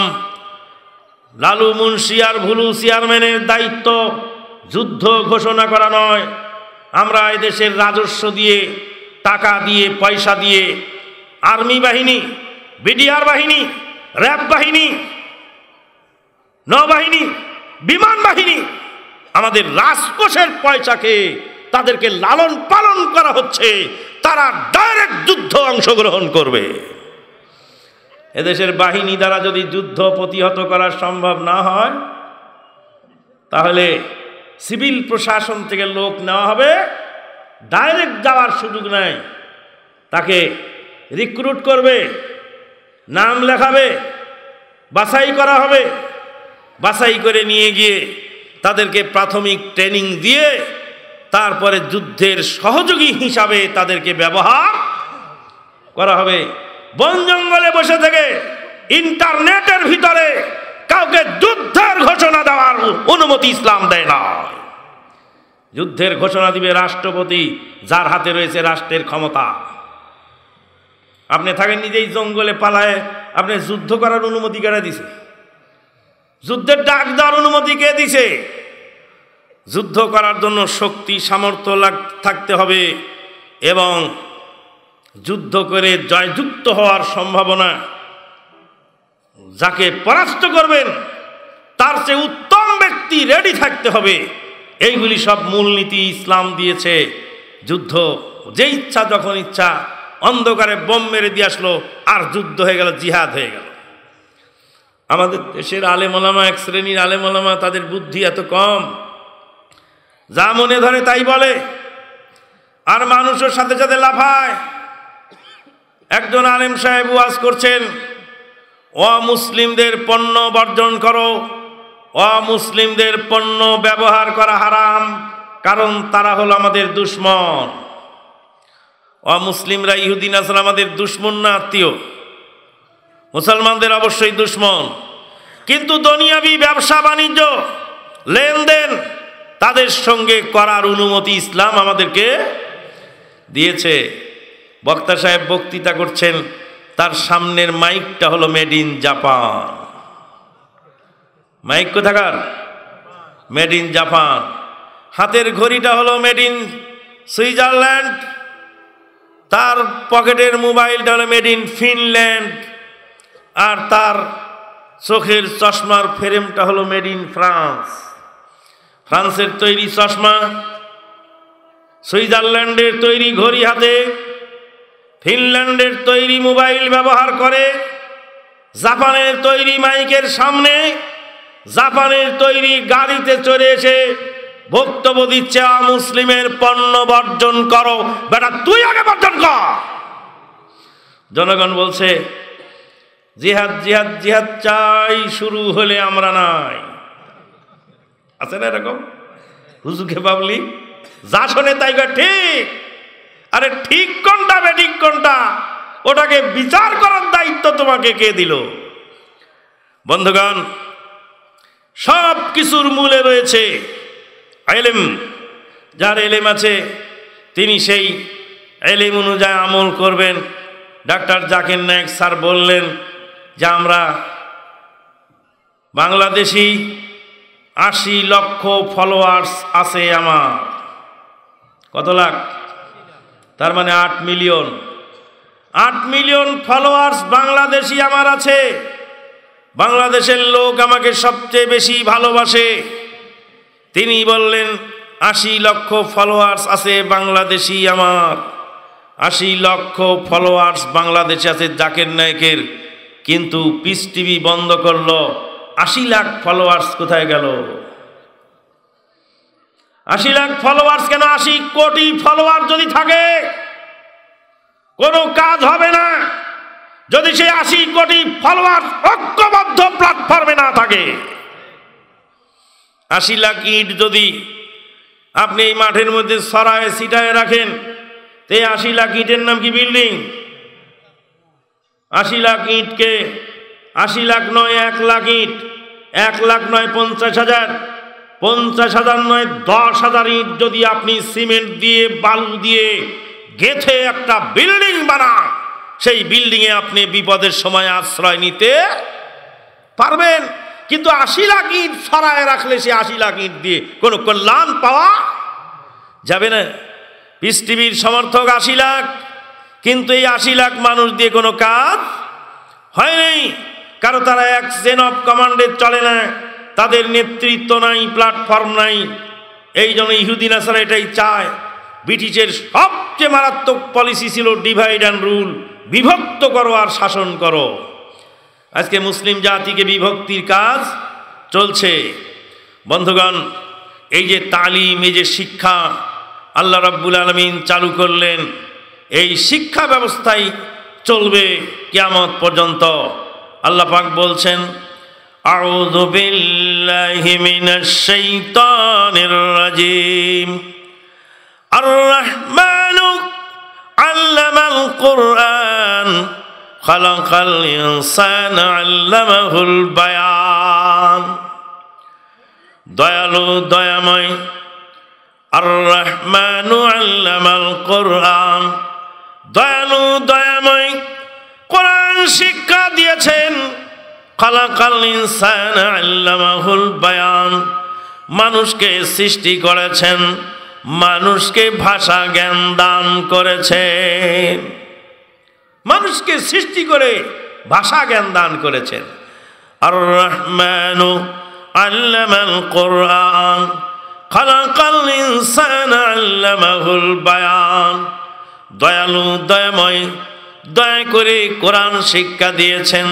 লালু মুন্সি আর ভুলু চেয়ারম্যানের দায়িত্ব যুদ্ধ ঘোষণা করা নয় আমরা দেশের রাজস্ব দিয়ে টাকা দিয়ে পয়সা দিয়ে আর্মি বাহিনী বিডিআর বাহিনী র্যাব বাহিনী নৌবাহিনী বিমান বাহিনী আমাদের রাজকোষের পয়সাকে তাদেরকে লালন পালন করা হচ্ছে তারা ডাইরেক্ট যুদ্ধ অংশগ্রহণ করবে এদেশের বাহিনী দ্বারা যদি যুদ্ধ প্রতিহত করা সম্ভব না হয় তাহলে সিভিল প্রশাসন থেকে লোক নেওয়া হবে ডাইরেক্ট যাওয়ার সুযোগ নাই তাকে রিক্রুট করবে নাম লেখাবে বাছাই করা হবে বাছাই করে নিয়ে গিয়ে তাদেরকে প্রাথমিক ট্রেনিং দিয়ে তারপরে যুদ্ধের সহযোগী হিসাবে তাদেরকে ব্যবহার করা হবে বন জঙ্গলে বসে থেকে ইন্টারনেটের ভিতরে কাউকে যুদ্ধের ঘোষণা দেওয়ার অনুমতি ইসলাম দেয় না যুদ্ধের ঘোষণা দিবে রাষ্ট্রপতি যার হাতে রয়েছে রাষ্ট্রের ক্ষমতা আপনি থাকেন নিজেই জঙ্গলে পালায় আপনি যুদ্ধ করার অনুমতি কেড়ে দিছে যুদ্ধের ডাক দেওয়ার অনুমতি কে দিছে যুদ্ধ করার জন্য শক্তি সামর্থ্য থাকতে হবে এবং যুদ্ধ করে জয়যুক্ত হওয়ার সম্ভাবনা যাকে পরাস্ত করবেন তার চেয়ে উত্তম ব্যক্তি রেডি থাকতে হবে এইগুলি সব মূলনীতি ইসলাম দিয়েছে যুদ্ধ যে ইচ্ছা যখন ইচ্ছা অন্ধকারে বোম মেরে দিয়ে আসলো আর যুদ্ধ হয়ে গেল জিহাদ হয়ে গেল আমাদের দেশের আলেমলামা এক শ্রেণীর আলেমলামা তাদের বুদ্ধি এত কম যা মনে ধরে তাই বলে আর মানুষের সাথে সাথে লাফায় একজন আলেম সাহেব ওয়াজ করছেন অমুসলিমদের পণ্য বর্জন করো অমুসলিমদের পণ্য ব্যবহার করা হারাম কারণ তারা হলো আমাদের দুশ্মন অমুসলিমরা ইহুদিন আসলে আমাদের দুশ্মন না আত্মীয় মুসলমানদের অবশ্যই দুশ্মন কিন্তু দুনিয়াবি ব্যবসা বাণিজ্য লেনদেন তাদের সঙ্গে করার অনুমতি ইসলাম আমাদেরকে দিয়েছে বক্তা সাহেব বক্তৃতা করছেন তার সামনের মাইকটা হলো মেড ইন জাপান মাইক কোথাকার মেড ইন জাপান হাতের ঘড়িটা হলো মেড ইন সুইজারল্যান্ড তার পকেটের মোবাইলটা হলো মেড ইন ফিনল্যান্ড আর তার চোখের চশমার ফ্রেমটা হলো মেড ইন ফ্রান্স ফ্রান্সের তৈরি চশমা সুইজারল্যান্ডের তৈরি ঘড়ি হাতে ফিনল্যান্ডের তৈরি মোবাইল ব্যবহার করে জাপানের তৈরি মাইকের সামনে জাপানের তৈরি গাড়িতে চড়ে এসে বক্তব্য দিচ্ছে মুসলিমের পণ্য বর্জন করো বেটা তুই আগে বর্জন কর জনগণ বলছে জিহাদ জিহাদ জিহাদ চাই শুরু হলে আমরা নাই আছে না এরকম হুজুকে বাবলি যা শোনে তাই ঠিক আরে ঠিক কোনটা বেঠিক কোনটা ওটাকে বিচার করার দায়িত্ব তোমাকে কে দিল বন্ধুগণ সব কিছুর মূলে রয়েছে এলেম যার এলেম আছে তিনি সেই এলেম অনুযায়ী আমল করবেন ডাক্তার জাকির নায়ক স্যার বললেন যা আমরা বাংলাদেশি আশি লক্ষ ফলোয়ার্স আছে আমার কত লাখ তার মানে আট মিলিয়ন আট মিলিয়ন ফলোয়ার্স বাংলাদেশি আমার আছে বাংলাদেশের লোক আমাকে সবচেয়ে বেশি ভালোবাসে তিনি বললেন আশি লক্ষ ফলোয়ার্স আছে বাংলাদেশি আমার আশি লক্ষ ফলোয়ার্স বাংলাদেশে আছে জাকের নায়কের কিন্তু পিস টিভি বন্ধ করলো আশি লাখ ফলোয়ার্স কোথায় গেল আশি লাখ ফলোয়ার্স কেন আশি কোটি ফলোয়ার যদি থাকে কোনো কাজ হবে না যদি সে আশি কোটি ফলোয়ার ঐক্যবদ্ধ প্ল্যাটফর্মে না থাকে আশি লাখ ইট যদি আপনি এই মাঠের মধ্যে সরায় সিটায় রাখেন তে আশি লাখ ইটের নাম কি বিল্ডিং আশি লাখ ইটকে আশি লাখ নয় এক লাখ ইট এক লাখ নয় পঞ্চাশ হাজার পঞ্চাশ হাজার নয় দশ হাজার ইট যদি আপনি সিমেন্ট দিয়ে বালু দিয়ে গেথে একটা বিল্ডিং বানান সেই বিল্ডিংয়ে আপনি বিপদের সময় আশ্রয় নিতে পারবেন কিন্তু আশি লাখ ইট সরায় রাখলে সে আশি লাখ ইট দিয়ে কোনো কল্যাণ পাওয়া যাবে না পৃথিবীর টিভির সমর্থক আশি লাখ কিন্তু এই আশি লাখ মানুষ দিয়ে কোনো কাজ হয়নি কারো তারা এক সেন অফ কমান্ডে চলে না তাদের নেতৃত্ব নাই প্ল্যাটফর্ম নাই এই জন্য ইহুদিন আসার এটাই চায় ব্রিটিশের সবচেয়ে মারাত্মক পলিসি ছিল ডিভাইড অ্যান্ড রুল বিভক্ত করো আর শাসন করো আজকে মুসলিম জাতিকে বিভক্তির কাজ চলছে বন্ধুগণ এই যে তালিম এই যে শিক্ষা আল্লাহ রব্বুল আলমিন চালু করলেন এই শিক্ষা ব্যবস্থাই চলবে কিয়ামত পর্যন্ত আল্লাহ পাক বলছেন আউযু বিল্লাহি মিনাশ শাইতানির রাজিম আর রাহমানু আল্লামাল কুরআন খালাকাল ইনসান আল্লামাহুল বায়ান দয়ালু দয়াময় আর রাহমানু আল্লামাল কুরআন দয়ালু দয়াময় কোরআন শিক্ষা দিয়েছেন খালাকাল ইনসান আল্লামাহুল বায়ান মানুষকে সৃষ্টি করেছেন মানুষকে ভাষা জ্ঞান দান করেছে মানুষকে সৃষ্টি করে ভাষা জ্ঞান দান করেছেন আর রহমান আল্লামাল কোরআন খালাকাল ইনসান আল্লামাহুল বায়ান দয়ালু দয়াময় দয়া করে কোরআন শিক্ষা দিয়েছেন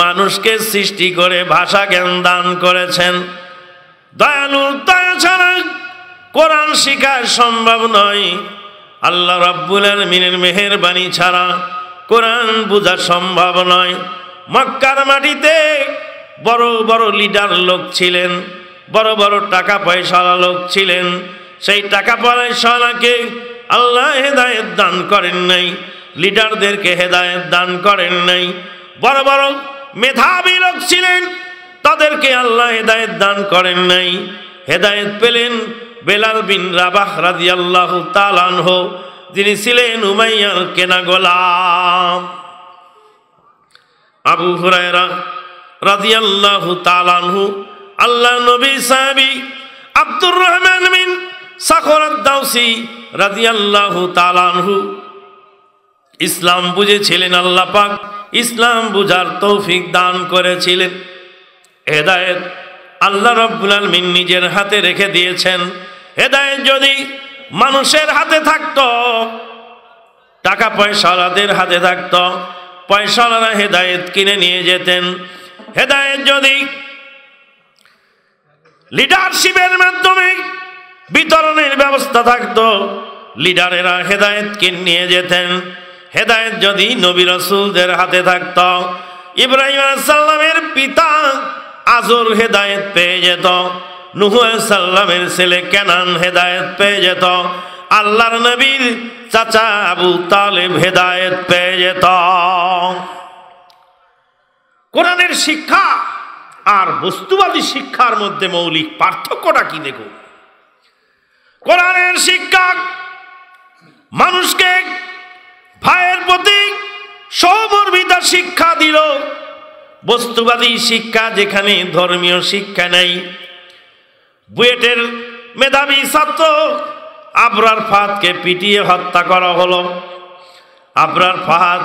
মানুষকে সৃষ্টি করে ভাষা জ্ঞান দান করেছেন দয়ালু দয়া ছাড়া কোরআন শিখা সম্ভব নয় আল্লাহ রাব্বুল মিনের মেহেরবানি ছাড়া কোরআন বোঝা সম্ভব নয় মক্কার মাটিতে বড় বড় লিডার লোক ছিলেন বড় বড় টাকা পয়সাওয়ালা লোক ছিলেন সেই টাকা পয়সাওয়ালাকে আল্লাহ হেদায়ত দান করেন নাই লিডারদেরকে হেদায়ত দান করেন নাই বড় বড় মেধাবী লোক ছিলেন তাদেরকে আল্লাহ হেদায়ত দান করেন নাই হেদায়ত পেলেন বেলাল বিন রাবাহ রাজি আল্লাহ তালানহ যিনি ছিলেন উমাইয়ার কেনা গোলাম আবু হুরায়রা রাজি আল্লাহ তালানহু আল্লাহ নবী সাহাবি আব্দুর রহমান বিন সাকরাত দাউসি রাজিয়াল্লাহু তালানহু ইসলাম বুঝেছিলেন আল্লাহ পাক ইসলাম বুঝার তৌফিক দান করেছিলেন হেদায়েত আল্লাহ রব্বুল আলমিন নিজের হাতে রেখে দিয়েছেন হেদায়েত যদি মানুষের হাতে থাকত টাকা পয়সালাদের হাতে থাকত পয়সালারা হেদায়েত কিনে নিয়ে যেতেন হেদায়েত যদি লিডারশিপের মাধ্যমে বিতরণের ব্যবস্থা থাকতো লিডারেরা হেদায়েতকে নিয়ে যেতেন হেদায়েত যদি নবী রসুলদের হাতে থাকত ইব্রাহিম সাল্লামের পিতা আজর হেদায়েত পেয়ে যেত নুহ সাল্লামের ছেলে কেনান হেদায়েত পেয়ে যেত আল্লাহর নবীর চাচা আবু তালেব হেদায়েত পেয়ে যেত কোরআনের শিক্ষা আর বস্তুবাদী শিক্ষার মধ্যে মৌলিক পার্থক্যটা কি দেখুন কোরআনের শিক্ষা মানুষকে ভাইয়ের প্রতি সহমর্মিতা শিক্ষা দিল বস্তুবাদী শিক্ষা যেখানে ধর্মীয় শিক্ষা নেই বুয়েটের মেধাবী ছাত্র আবরার ফাহাদকে পিটিয়ে হত্যা করা হলো আবরার ফাহাদ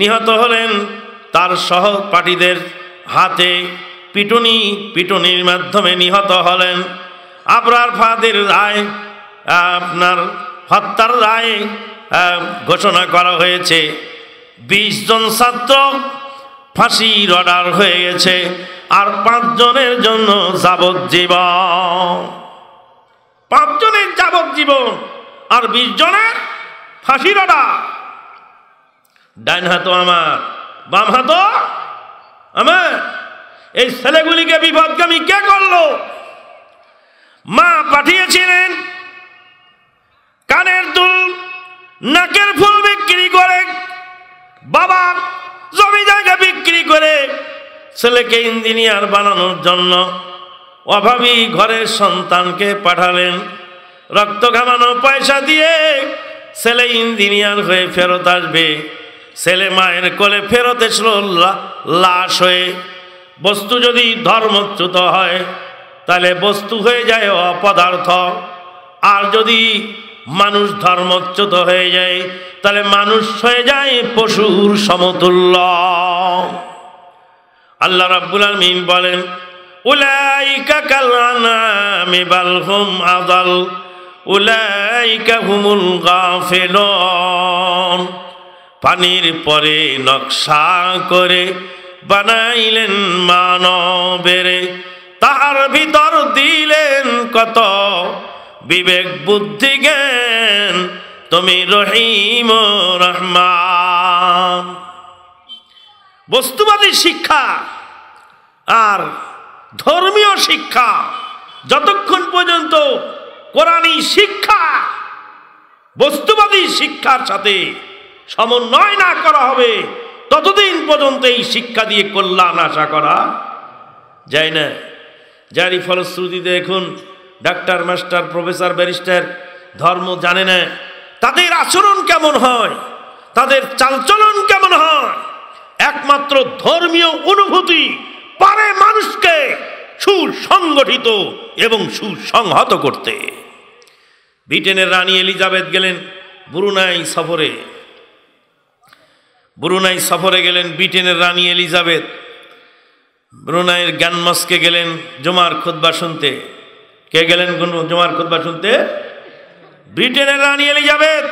নিহত হলেন তার সহপাঠীদের হাতে পিটুনি পিটুনির মাধ্যমে নিহত হলেন আপনার ফাঁদের রায় আপনার হত্যার রায় ঘোষণা করা হয়েছে বিশ জন ছাত্র ফাঁসির অর্ডার হয়ে গেছে আর পাঁচজনের জন্য যাবজ্জীবন পাঁচজনের যাবজ্জীবন আর বিশ জনের ফাঁসির অর্ডার ডাইন হাতো আমার বাম হাতো আমার এই ছেলেগুলিকে আমি কে করলো মা পাঠিয়েছিলেন কানের দুল নাকের ফুল বিক্রি করে বাবা জমি জায়গা বিক্রি করে ছেলেকে ইঞ্জিনিয়ার বানানোর জন্য অভাবী ঘরের সন্তানকে পাঠালেন রক্ত ঘামানো পয়সা দিয়ে ছেলে ইঞ্জিনিয়ার হয়ে ফেরত আসবে ছেলে মায়ের কোলে ফেরত এসল লাশ হয়ে বস্তু যদি ধর্মচ্যুত হয় তাহলে বস্তু হয়ে যায় অপদার্থ আর যদি মানুষ ধর্মচ্যুত হয়ে যায় তাহলে মানুষ হয়ে যায় পশুর সমতুল্য আল্লাহ রাব্বুল আলমিন বলেন উলাইকা কালানামি বালহুম আদাল উলাইকা হুমুল গাফেলন পানির পরে নকশা করে বানাইলেন মানবেরে তাহার ভিতর দিলেন কত বিবেক বুদ্ধি জ্ঞান তুমি রহিম রহমান বস্তুবাদী শিক্ষা আর ধর্মীয় শিক্ষা যতক্ষণ পর্যন্ত কোরআনী শিক্ষা বস্তুবাদী শিক্ষার সাথে সমন্বয় না করা হবে ততদিন পর্যন্ত এই শিক্ষা দিয়ে কল্যাণ আশা করা যায় না যারই ফলশ্রুতিতে এখন ডাক্তার মাস্টার প্রফেসর ব্যারিস্টার ধর্ম জানে না তাদের আচরণ কেমন হয় তাদের চালচলন কেমন হয় একমাত্র ধর্মীয় অনুভূতি পারে মানুষকে সুসংগঠিত এবং সুসংহত করতে ব্রিটেনের রানী এলিজাবেথ গেলেন বুরুনাই সফরে বুরুনাই সফরে গেলেন ব্রিটেনের রানী এলিজাবেথ ব্রুনাইয়ের জ্ঞান মস্কে গেলেন জমার খোদবা শুনতে কে গেলেন জমার খোদবা শুনতে ব্রিটেনের রানী এলিজাবেথ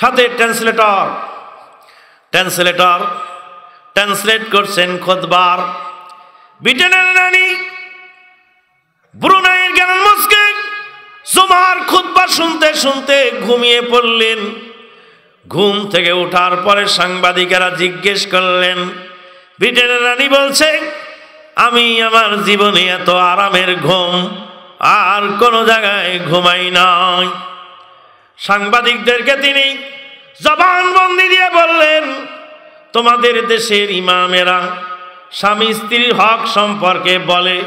সাথে ট্রান্সলেটর ট্রান্সলেটর ট্রান্সলেট করছেন খোদবার ব্রিটেনের রানী ব্রুনাইয়ের জ্ঞান মস্কে জমার খোদবা শুনতে শুনতে ঘুমিয়ে পড়লেন ঘুম থেকে ওঠার পরে সাংবাদিকেরা জিজ্ঞেস করলেন ব্রিটেনের রানী বলছে আমি আমার জীবনে এত আরামের ঘুম আর কোনো জায়গায় ঘুমাই নাই সাংবাদিকদেরকে তিনি জবানবন্দি দিয়ে বললেন তোমাদের দেশের ইমামেরা স্বামী স্ত্রীর হক সম্পর্কে বলে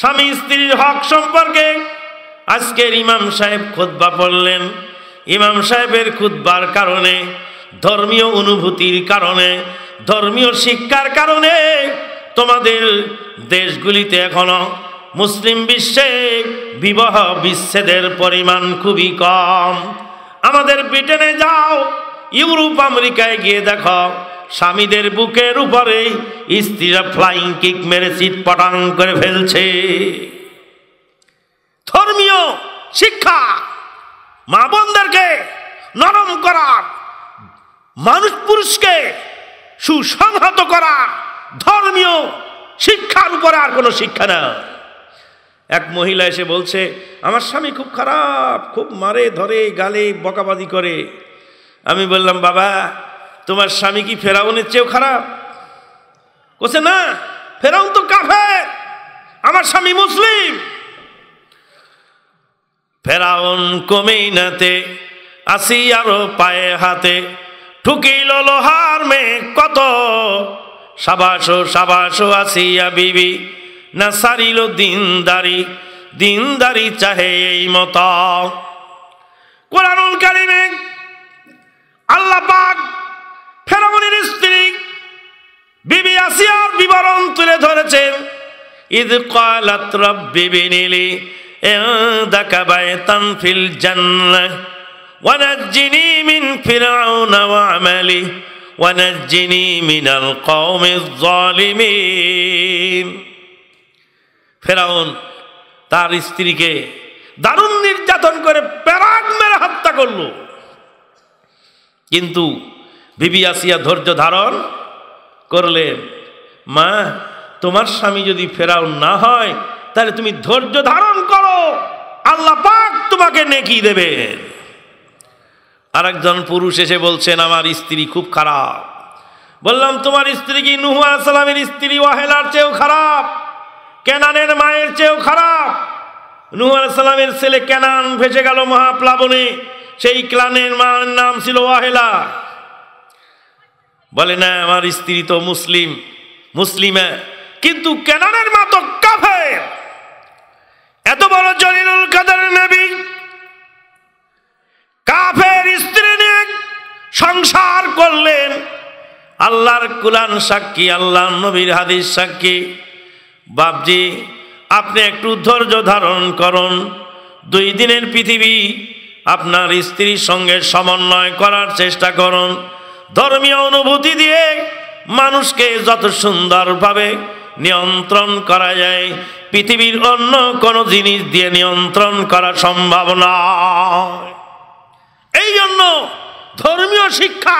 স্বামী স্ত্রীর হক সম্পর্কে আজকের ইমাম সাহেব খুদ্া পড়লেন ইমাম সাহেবের খুদ্বার কারণে ধর্মীয় অনুভূতির কারণে ধর্মীয় শিক্ষার কারণে তোমাদের দেশগুলিতে এখনো মুসলিম বিশ্বে বিবাহ বিচ্ছেদের পরিমাণ খুবই কম আমাদের ব্রিটেনে যাও ইউরোপ আমেরিকায় গিয়ে দেখো স্বামীদের বুকের উপরে স্ত্রীরা ফ্লাইং কিক মেরে সিট পটাং করে ফেলছে ধর্মীয় শিক্ষা মা বোনদেরকে নরম করার মানুষ পুরুষকে সুসংহত করা ধর্মীয় শিক্ষার উপরে আর কোনো শিক্ষা না এক মহিলা এসে বলছে আমার স্বামী খুব খারাপ খুব মারে ধরে গালে বকাবাদি করে আমি বললাম বাবা তোমার স্বামী কি ফেরাউনের চেয়েও খারাপ কোসে না ফেরাউন তো কাফে আমার স্বামী মুসলিম ফেরাউন কমেই নাতে আসি আরো পায়ে হাতে ঠুকিল লোহার মে কত সাবাসো সাবাসো আসিয়া বিবি না সারিল দিনদারি দিনদারি চাহে এই মত কোরআনুল কারিমে আল্লাহ পাক ফেরামনির স্ত্রী বিবি আসিয়ার বিবরণ তুলে ধরেছেন ইদ কালাত রব্বি বিনিলি ইনদাকা বাইতান ফিল জান্নাহ ونجني من فرعون وعمله ونجني من القوم الظالمين ফেরাউন তার স্ত্রীকে দারুণ নির্যাতন করে প্যারাক মেরে হত্যা করল কিন্তু বিবি আসিয়া ধৈর্য ধারণ করলেন মা তোমার স্বামী যদি ফেরাউন না হয় তাহলে তুমি ধৈর্য ধারণ করো আল্লাহ পাক তোমাকে নেকি দেবেন আরেকজন পুরুষ এসে বলছেন আমার স্ত্রী খুব খারাপ বললাম তোমার স্ত্রী কি নুহু সালামের স্ত্রী ওয়াহেলার চেয়েও খারাপ কেনানের মায়ের চেয়েও খারাপ নুহু সালামের ছেলে কেনান ভেসে গেল মহাপ্লাবনে সেই ক্লানের মার নাম ছিল ওয়াহেলা বলে না আমার স্ত্রী তো মুসলিম মুসলিমে কিন্তু কেনানের মা তো কাফের এত বড় জলিলুল কাদের নেবি কাফের সংসার করলেন আল্লাহর কুলান সাক্ষী আল্লাহ নবীর হাদিস সাক্ষী বাপজি আপনি একটু ধৈর্য ধারণ করুন দুই দিনের পৃথিবী আপনার স্ত্রীর সঙ্গে সমন্বয় করার চেষ্টা করুন ধর্মীয় অনুভূতি দিয়ে মানুষকে যত সুন্দরভাবে নিয়ন্ত্রণ করা যায় পৃথিবীর অন্য কোনো জিনিস দিয়ে নিয়ন্ত্রণ করা সম্ভব নয় এই জন্য ধর্মীয় শিক্ষা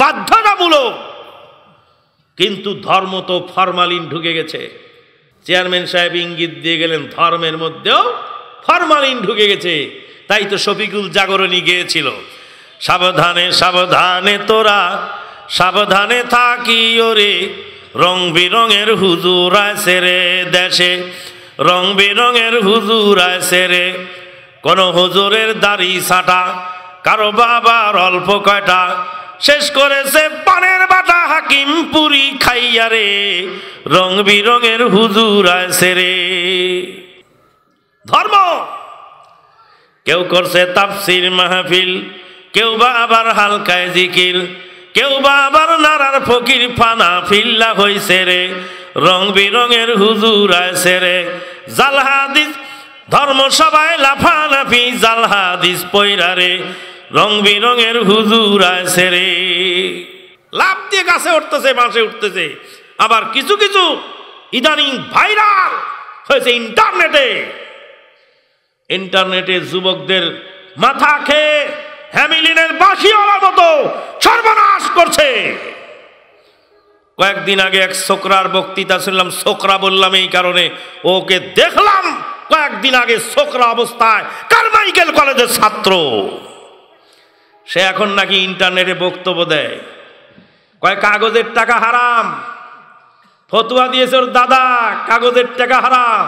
বাধ্যতামূলক কিন্তু ধর্ম তো ফরমালিন ঢুকে গেছে চেয়ারম্যান সাহেব ইঙ্গিত দিয়ে গেলেন ধর্মের মধ্যেও ফরমালিন ঢুকে গেছে তাই তো শফিকুল জাগরণী গিয়েছিল সাবধানে সাবধানে তোরা সাবধানে থাকি ওরে রং বিরঙের হুজুর আছে রে দেশে রং বিরঙের হুজুর আছে রে কোনো হুজুরের দাড়ি ছাটা কারো বাবার অল্প কয়টা শেষ করেছে পানের বাটা হাকিম পুরি খাইয়া রে রং বিরঙের হুজুর আছে রে ধর্ম কেউ করছে তাফসির মাহফিল কেউ বা আবার হালকায় জিকির কেউ বা আবার নারার ফকির ফানা ফিল্লা হইছে রে রং বিরঙের হুজুর আছে রে জালহাদিস ধর্ম সবাই লাফালাফি জাল হাদিস পৈরা রে রং বিরঙের হুজুর আছে রে লাভ দিয়ে গাছে উঠতেছে মাসে উঠতেছে আবার কিছু কিছু ইদানিং ভাইরাল হয়েছে ইন্টারনেটে ইন্টারনেটে যুবকদের মাথা খেয়ে হ্যামিলিনের হওয়ার মতো সর্বনাশ করছে কয়েকদিন আগে এক ছোকরার বক্তৃতা শুনলাম ছোকরা বললাম এই কারণে ওকে দেখলাম কয়েকদিন আগে ছোকরা অবস্থায় কারমাইকেল কলেজের ছাত্র সে এখন নাকি ইন্টারনেটে বক্তব্য দেয় কয় কাগজের টাকা হারাম ফতুয়া দিয়েছে ওর দাদা কাগজের টাকা হারাম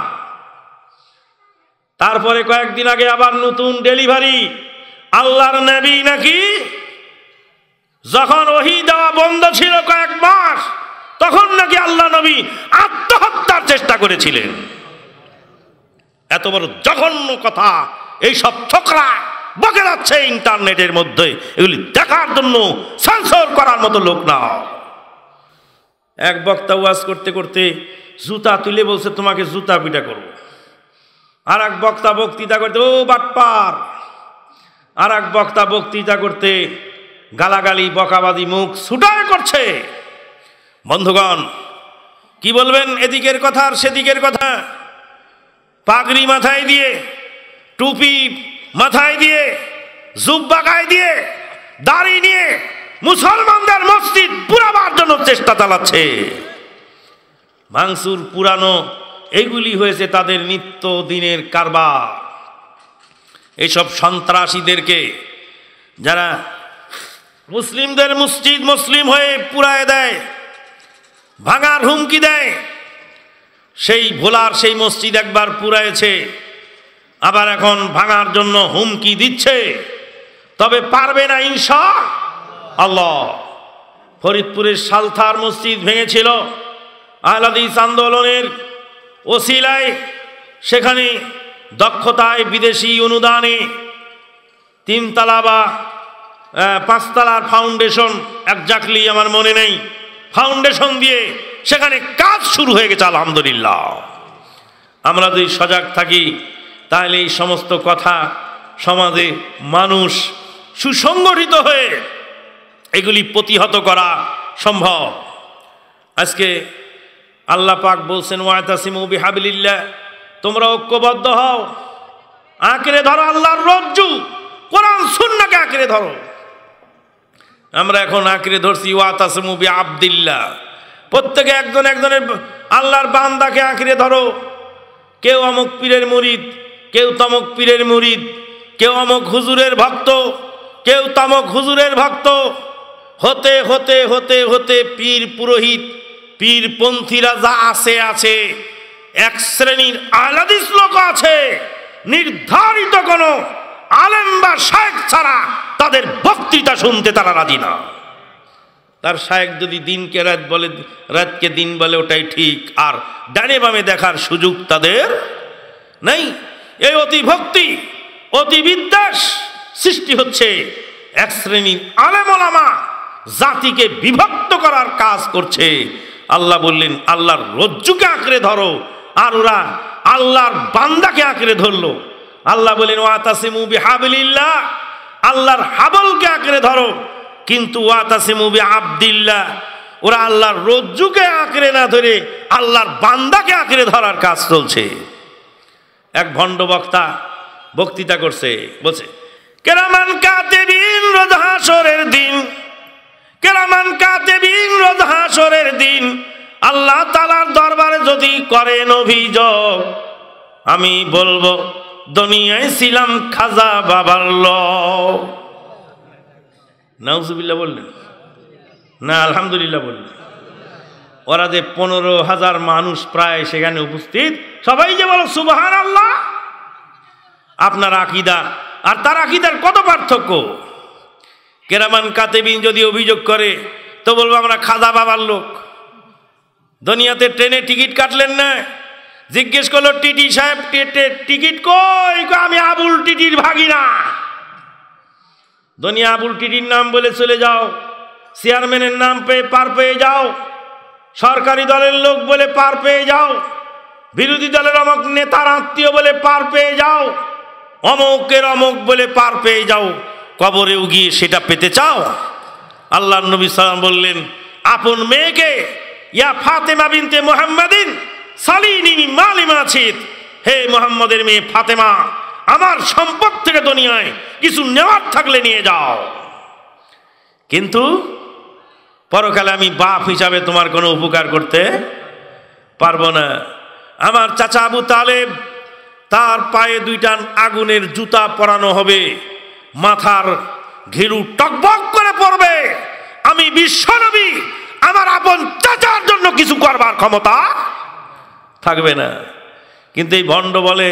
তারপরে কয়েকদিন আগে আবার নতুন ডেলিভারি আল্লাহর নবী নাকি যখন ওহি দেওয়া বন্ধ ছিল কয়েক মাস তখন নাকি আল্লাহ নবী আত্মহত্যার চেষ্টা করেছিলেন এত বড় জঘন্য কথা এইসব ছোকরা বকে যাচ্ছে ইন্টারনেটের মধ্যে এগুলি দেখার জন্য সেন্সর করার মতো লোক না এক বক্তা ওয়াজ করতে করতে জুতা তুলে বলছে তোমাকে জুতা পিটা করব আর এক বক্তা বক্তৃতা করতে ও বাটপার আর এক বক্তা বক্তৃতা করতে গালাগালি বকাবাদি মুখ ছুটায় করছে বন্ধুগণ কি বলবেন এদিকের কথা আর সেদিকের কথা পাগড়ি মাথায় দিয়ে টুপি মাথায় দিয়ে জুব বাগায় দিয়ে দাড়ি নিয়ে মুসলমানদের মসজিদ পুরাবার জন্য চেষ্টা চালাচ্ছে মাংসুর পুরানো এগুলি হয়েছে তাদের নিত্য দিনের কারবার এসব সন্ত্রাসীদেরকে যারা মুসলিমদের মসজিদ মুসলিম হয়ে পুরায় দেয় ভাঙার হুমকি দেয় সেই ভোলার সেই মসজিদ একবার পুরাইছে আবার এখন ভাঙার জন্য হুমকি দিচ্ছে তবে পারবে না ইনশা আল্লাহ ফরিদপুরের সালথার মসজিদ ভেঙেছিল আহলাদিস আন্দোলনের ওসিলায় সেখানে দক্ষতায় বিদেশি অনুদানে তিনতলা বা পাঁচতলার ফাউন্ডেশন একজাক্টলি আমার মনে নেই ফাউন্ডেশন দিয়ে সেখানে কাজ শুরু হয়ে গেছে আলহামদুলিল্লাহ আমরা যদি সজাগ থাকি তাহলে এই সমস্ত কথা সমাজে মানুষ সুসংগঠিত হয়ে এগুলি প্রতিহত করা সম্ভব আজকে আল্লাহ পাক বলছেন ওয়াতাসিমু বিহাবিলিল্লাহ তোমরা ঐক্যবদ্ধ হও আঁকড়ে ধরো আল্লাহর রজ্জু কোরআন শূন্যকে আঁকড়ে ধরো আমরা এখন আঁকড়ে ধরছি ওয়াতাসিমু বি আবদুল্লাহ প্রত্যেকে একজন একজনের আল্লাহর বান্দাকে আঁকড়ে ধরো কেউ অমুক পীরের মুরিদ কেউ তমক পীরের মুরিদ কেউ অমুক হুজুরের ভক্ত কেউ তমক হুজুরের ভক্ত হতে হতে হতে হতে পীর পুরোহিত পীর পন্থীরা যা আছে আছে এক শ্রেণীর আলাদি শ্লোক আছে নির্ধারিত কোনো আলেম বা শেখ ছাড়া তাদের বক্তৃতা শুনতে তারা রাজি না তার শায়েক যদি দিনকে রাত বলে রাতকে দিন বলে ওটাই ঠিক আর ডানে বামে দেখার সুযোগ তাদের নেই এই অতি ভক্তি অতি বিদ্বেষ সৃষ্টি হচ্ছে এক শ্রেণীর আলেমলামা জাতিকে বিভক্ত করার কাজ করছে আল্লাহ বললেন আল্লাহর রজ্জুকে আঁকড়ে ধরো আর ওরা আল্লাহর বান্দাকে আঁকড়ে ধরলো আল্লাহ বললেন ওয়াতাসিমু বিহাবিল্লাহ আল্লাহর হাবলকে আঁকড়ে ধরো কিন্তু ওয়াতাসিমুবি আবদুল্লাহ ওরা আল্লাহর রজ্জুকে আঁকড়ে না ধরে আল্লাহর বান্দাকে আঁকড়ে ধরার কাজ চলছে এক ভণ্ড বক্তা বক্তৃতা করছে বলছে কেরামান কাতেবিন রোজ হাসরের দিন কেরামান কাতেবিন রোজ হাসরের দিন আল্লাহ তালার দরবারে যদি করেন অভিযোগ আমি বলবো দুনিয়ায় ছিলাম খাজা বাবার লোক নাউজুবিল্লা বললেন না আলহামদুলিল্লাহ বললেন ওরা যে পনেরো হাজার মানুষ প্রায় সেখানে উপস্থিত সবাই যে বলো সুবাহান আল্লাহ আপনার আকিদা আর তার আকিদার কত পার্থক্য কেরামান কাতেবিন যদি অভিযোগ করে তো বলবো আমরা খাজা বাবার লোক দুনিয়াতে ট্রেনে টিকিট কাটলেন না জিজ্ঞেস করলো টিটি সাহেব টিকিট কই আমি আবুল টিটির ভাগিনা দুনিয়া টিটির নাম বলে চলে যাও চেয়ারম্যানের নাম পেয়ে পার পেয়ে যাও সরকারি দলের লোক বলে পার পেয়ে যাও বিরোধী দলের অমক নেতার আত্মীয় বলে পার পেয়ে যাও অমকের অমক বলে পার পেয়ে যাও কবরেও গিয়ে সেটা পেতে চাও আল্লাহ নবী সালাম বললেন আপন মেয়েকে ইয়া ফাতেমা বিনতে মোহাম্মদিন সালিনী মালিমা ছিত হে মোহাম্মদের মেয়ে ফাতেমা আমার সম্পদ থেকে দুনিয়ায় কিছু নেওয়ার থাকলে নিয়ে যাও কিন্তু পরকালে আমি বাপ হিসাবে তোমার কোনো উপকার করতে পারবো না আমার চাচা আবু তালেব তার পায়ে দুইটান আগুনের জুতা পরানো হবে মাথার ঘিরু টকবক করে পড়বে আমি বিশ্বনবী আমার আপন চাচার জন্য কিছু করবার ক্ষমতা থাকবে না কিন্তু এই ভণ্ড বলে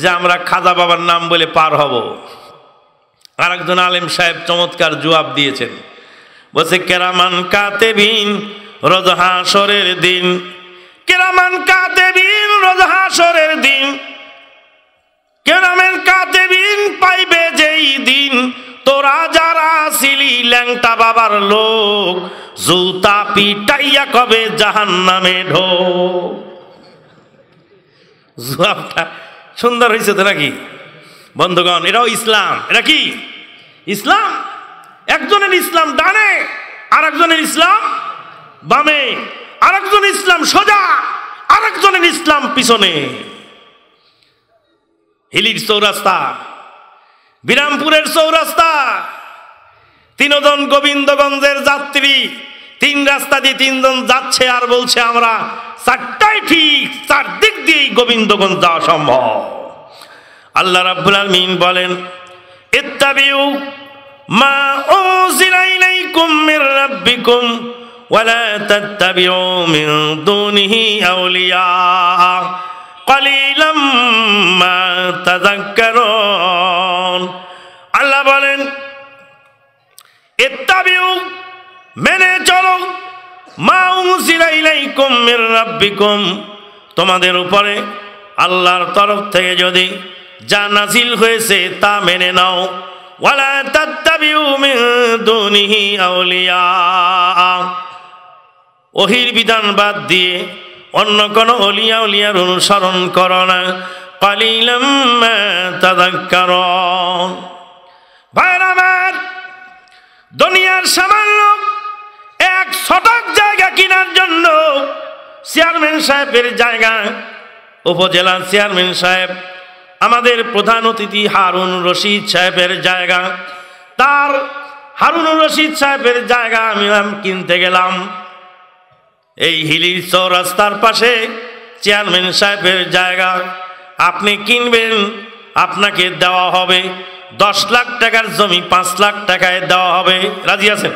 যে আমরা খাজা বাবার নাম বলে পার হব আর একজন আলেম সাহেব চমৎকার জবাব দিয়েছেন বলছে কেরামান কাতে বিন রজহাসরের দিন কেরামান কাতে বিন রজহাসরের দিন কেরামের কাতে বিন পাইবে যেই দিন তোরা যারা ছিলি ল্যাংটা বাবার লোক জুতা পিটাইয়া কবে জাহান নামে ঢো জবাবটা সুন্দর হয়েছে তো নাকি বন্ধুগণ এরাও ইসলাম এরা কি ইসলাম একজনের ইসলাম ডানে আর একজনের ইসলাম বামে আর একজন ইসলাম সোজা আর একজনের ইসলাম পিছনে হিলির চৌরাস্তা বিরামপুরের চৌরাস্তা তিনজন গোবিন্দগঞ্জের যাত্রী তিন রাস্তা দিয়ে তিনজন যাচ্ছে আর বলছে আমরা চারটাই ঠিক চারদিক দিয়েই গোবিন্দগঞ্জ যাওয়া সম্ভব আল্লাহ রাব্বুল আলমিন বলেন ইত্তাবিউ মা ও উযিলা ইলাইকুম মির রাব্বিকুম ওয়ালা তাত্তাবিউ মিন দুনিহি আউলিয়া কলিলাম মা তাযাক্কারুন আল্লাহ বলেন ইত্তাবিউ মেনে চলো তোমাদের উপরে আল্লাহর তরফ থেকে যদি যা নাজিল হয়েছে তা মেনে নাও ওয়ালা ওহির বিধান বাদ দিয়ে অন্য কোনো অলিয়া উলিয়ার অনুসরণ কর না কালিলাম দুনিয়ার সামান্য শতক জায়গা কেনার জন্য চেয়ারম্যান সাহেবের জায়গা উপজেলার চেয়ারম্যান সাহেব আমাদের প্রধান অতিথি হারুন রশিদ সাহেবের জায়গা তার হারুন রশিদ সাহেবের জায়গা আমি কিনতে গেলাম এই হিলির চৌরাস্তার পাশে চেয়ারম্যান সাহেবের জায়গা আপনি কিনবেন আপনাকে দেওয়া হবে দশ লাখ টাকার জমি পাঁচ লাখ টাকায় দেওয়া হবে রাজি আছেন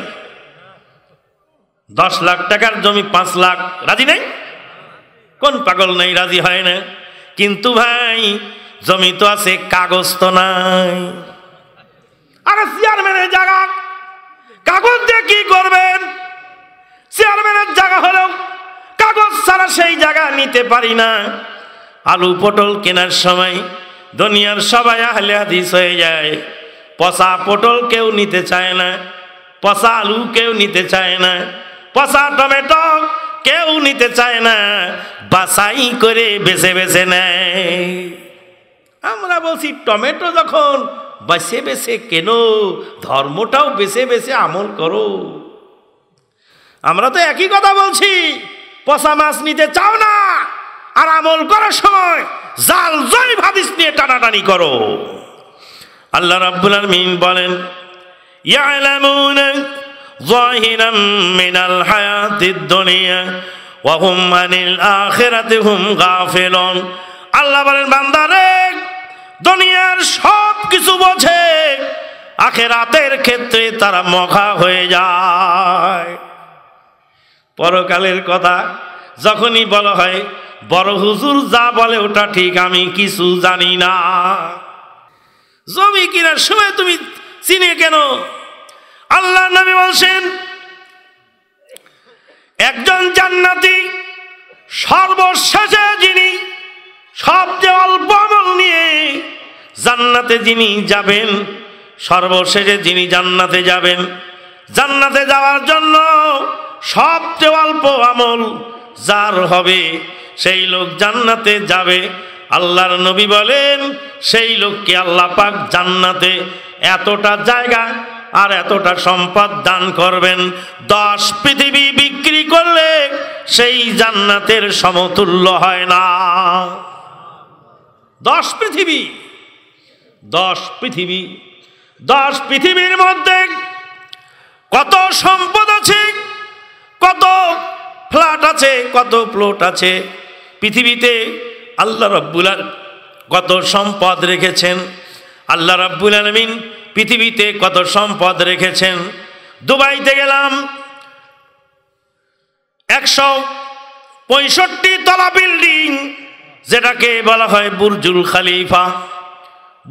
দশ লাখ টাকার জমি পাঁচ লাখ রাজি নেই কোন পাগল নেই রাজি হয় না কিন্তু ভাই জমি তো আছে কাগজ তো নাই আরে চেয়ারম্যানের জায়গা কাগজ দিয়ে কি করবেন চেয়ারম্যানের জায়গা হলেও কাগজ ছাড়া সেই জায়গা নিতে পারি না আলু পটল কেনার সময় দুনিয়ার সবাই আহলে হাদিস হয়ে যায় পচা পটল কেউ নিতে চায় না পচা আলু কেউ নিতে চায় না পচা টমেটো কেউ নিতে চায় না বাসাই করে বেছে বেছে নেয় আমরা বলছি টমেটো যখন বেছে বেছে কেন ধর্মটাও বেছে বেছে আমল করো আমরা তো একই কথা বলছি পচা মাছ নিতে চাও না আর আমল করার সময় জাল জয় ভাদিস নিয়ে টানাটানি করো আল্লাহ রাব্বুল আলামিন বলেন আলামুনা ظاهرا من الحياة الدنيا وهم عن الآخرة هم غافلون আল্লাহ বলেন বান্দারে দুনিয়ার সব কিছু বোঝে আখেরাতের ক্ষেত্রে তারা মখা হয়ে যায় পরকালের কথা যখনই বলা হয় বড় হুজুর যা বলে ওটা ঠিক আমি কিছু জানি না জমি কিনার সময় তুমি চিনে কেন আল্লাহ নবী বলছেন একজন জান্নাতি সর্বশেষে যিনি সবচেয়ে অল্প আমল নিয়ে জান্নাতে যিনি যাবেন সর্বশেষে যিনি জান্নাতে যাবেন জান্নাতে যাওয়ার জন্য সবচেয়ে অল্প আমল যার হবে সেই লোক জান্নাতে যাবে আল্লাহর নবী বলেন সেই লোককে আল্লাহ পাক জান্নাতে এতটা জায়গা আর এতটা সম্পদ দান করবেন দশ পৃথিবী বিক্রি করলে সেই জান্নাতের সমতুল্য হয় না দশ পৃথিবী দশ পৃথিবী দশ পৃথিবীর মধ্যে কত সম্পদ আছে কত ফ্ল্যাট আছে কত প্লট আছে পৃথিবীতে আল্লাহ রব্বুল কত সম্পদ রেখেছেন আল্লাহ রব্বুল আলমিন পৃথিবীতে কত সম্পদ রেখেছেন দুবাইতে গেলাম একশো পঁয়ষট্টি তলা বিল্ডিং যেটাকে বলা হয় বুরজুল খালিফা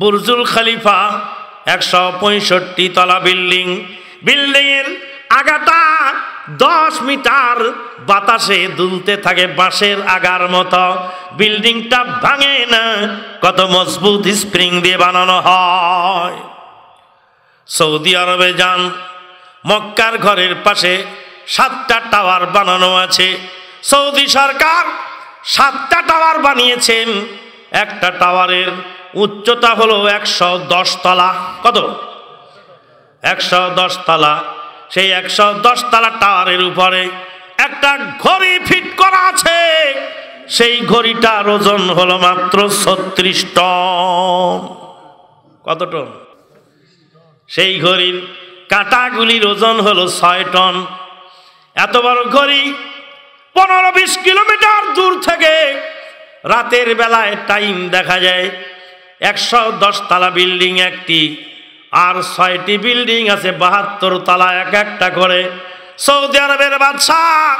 বুরজুল খালিফা একশো পঁয়ষট্টি তলা বিল্ডিং বিল্ডিংয়ের আগাটা দশ মিটার বাতাসে দুলতে থাকে বাঁশের আগার মতো বিল্ডিংটা ভাঙে না কত মজবুত স্প্রিং দিয়ে বানানো হয় সৌদি আরবে যান মক্কার ঘরের পাশে সাতটা টাওয়ার বানানো আছে সৌদি সরকার সাতটা টাওয়ার বানিয়েছেন একটা টাওয়ারের উচ্চতা হলো একশো তলা কত একশো তলা সেই একশো তলা টাওয়ারের উপরে একটা ঘড়ি ফিট করা আছে সেই ঘড়িটার ওজন হলো মাত্র ছত্রিশ টন কত টন সেই ঘড়ির কাঁটাগুলির ওজন হলো ছয় টন এত বড় ঘড়ি পনেরো বিশ কিলোমিটার দূর থেকে রাতের বেলায় টাইম দেখা যায় একশো দশতলা বিল্ডিং একটি আর ছয়টি বিল্ডিং আছে বাহাত্তর তলা এক একটা করে সৌদি আরবের বাদশাহ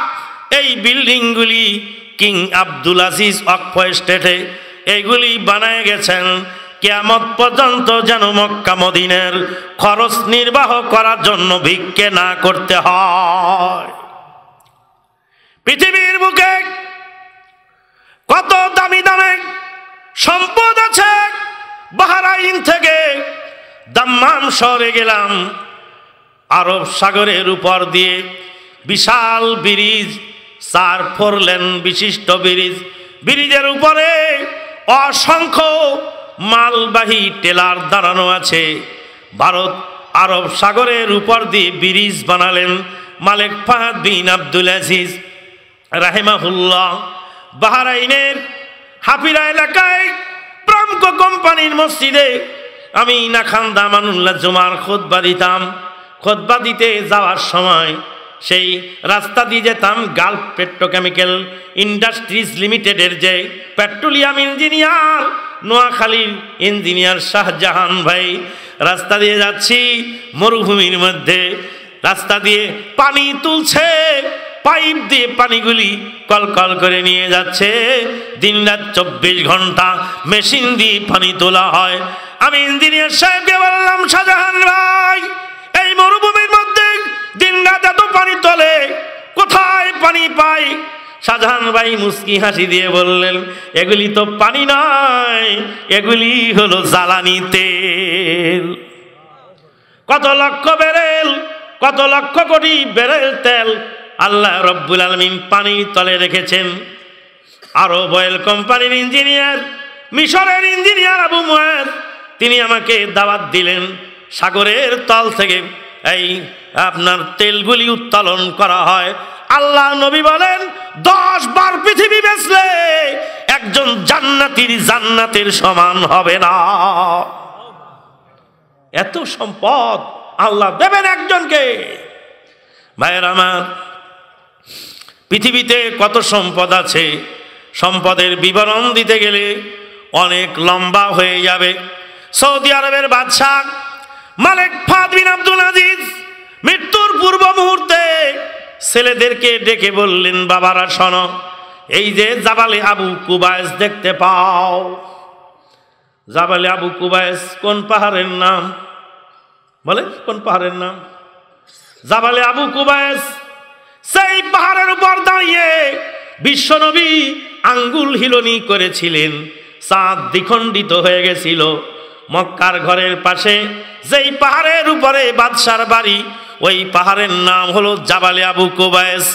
এই বিল্ডিংগুলি কিং আব্দুল আজিজ অক্ষয় স্টেটে এগুলি বানায় গেছেন কেয়ামত পর্যন্ত যেন মক্কা মদিনের খরচ নির্বাহ করার জন্য ভিক্ষে না করতে হয় পৃথিবীর বুকে কত দামি দামে সম্পদ আছে বাহারাইন থেকে দাম্মাম শহরে গেলাম আরব সাগরের উপর দিয়ে বিশাল ব্রিজ চার ফোরলেন বিশিষ্ট ব্রিজ ব্রিজের উপরে অসংখ্য মালবাহী টেলার দাঁড়ানো আছে ভারত আরব সাগরের উপর দিয়ে ব্রিজ বানালেন মালেক ফাহাদ বিন আব্দুল আজিজ রাহেমাহুল্লাহ বাহারাইনের হাফিরা এলাকায় প্রামকো কোম্পানির মসজিদে আমি খান দামানুল্লাহ জুমার খোদবা দিতাম খোদবা দিতে যাওয়ার সময় সেই রাস্তা দিয়ে যেতাম গাল্ফ পেট্রোকেমিক্যাল ইন্ডাস্ট্রিজ লিমিটেডের যে পেট্রোলিয়াম ইঞ্জিনিয়ার নোয়াখালীর ইঞ্জিনিয়ার শাহজাহান ভাই রাস্তা দিয়ে যাচ্ছি মরুভূমির মধ্যে রাস্তা দিয়ে পানি তুলছে পাইপ দিয়ে পানিগুলি কল কল করে নিয়ে যাচ্ছে দিন রাত চব্বিশ ঘন্টা মেশিন দিয়ে পানি তোলা হয় আমি ইঞ্জিনিয়ার সাহেবকে বললাম শাহজাহান ভাই এই মরুভূমির মধ্যে দিন রাত এত পানি তোলে কোথায় পানি পায় শাহজাহান ভাই মুস্কি হাসি দিয়ে বললেন এগুলি তো পানি নয় এগুলি হলো জ্বালানি তেল কত লক্ষ বেরেল কত লক্ষ কোটি বেরেল তেল আল্লাহ রব্বুল আলমিন পানির তলে রেখেছেন আরো বয়েল কোম্পানির ইঞ্জিনিয়ার মিশরের ইঞ্জিনিয়ার আবু মুয়ার তিনি আমাকে দাওয়াত দিলেন সাগরের তল থেকে এই আপনার তেলগুলি উত্তোলন করা হয় আল্লাহ নবী বলেন দশ বার পৃথিবী বেচলে একজন জান্নাতির জান্নাতের সমান হবে না এত সম্পদ আল্লাহ দেবেন একজনকে ভাইয়ের আমার পৃথিবীতে কত সম্পদ আছে সম্পদের বিবরণ দিতে গেলে অনেক লম্বা হয়ে যাবে সৌদি আরবের বাদশাহ মালিক ফাদবিন আব্দুল আজিজ মৃত্যুর পূর্ব মুহূর্তে ছেলেদেরকে ডেকে বললেন বাবারা শোন এই যে জাবালে আবু কুবায়স দেখতে পাও জাবালে আবু কুবায়স কোন পাহাড়ের নাম বলে কোন পাহাড়ের নাম জাবালে আবু কুবায়স সেই পাহাড়ের উপর দাঁড়িয়ে বিশ্বনবী আঙ্গুল হিলনি করেছিলেন চাঁদ দ্বিখণ্ডিত হয়ে গেছিল মক্কার ঘরের পাশে যেই পাহাড়ের উপরে বাদশার বাড়ি ওই পাহাড়ের নাম হলো জাবালে আবু কোবায়স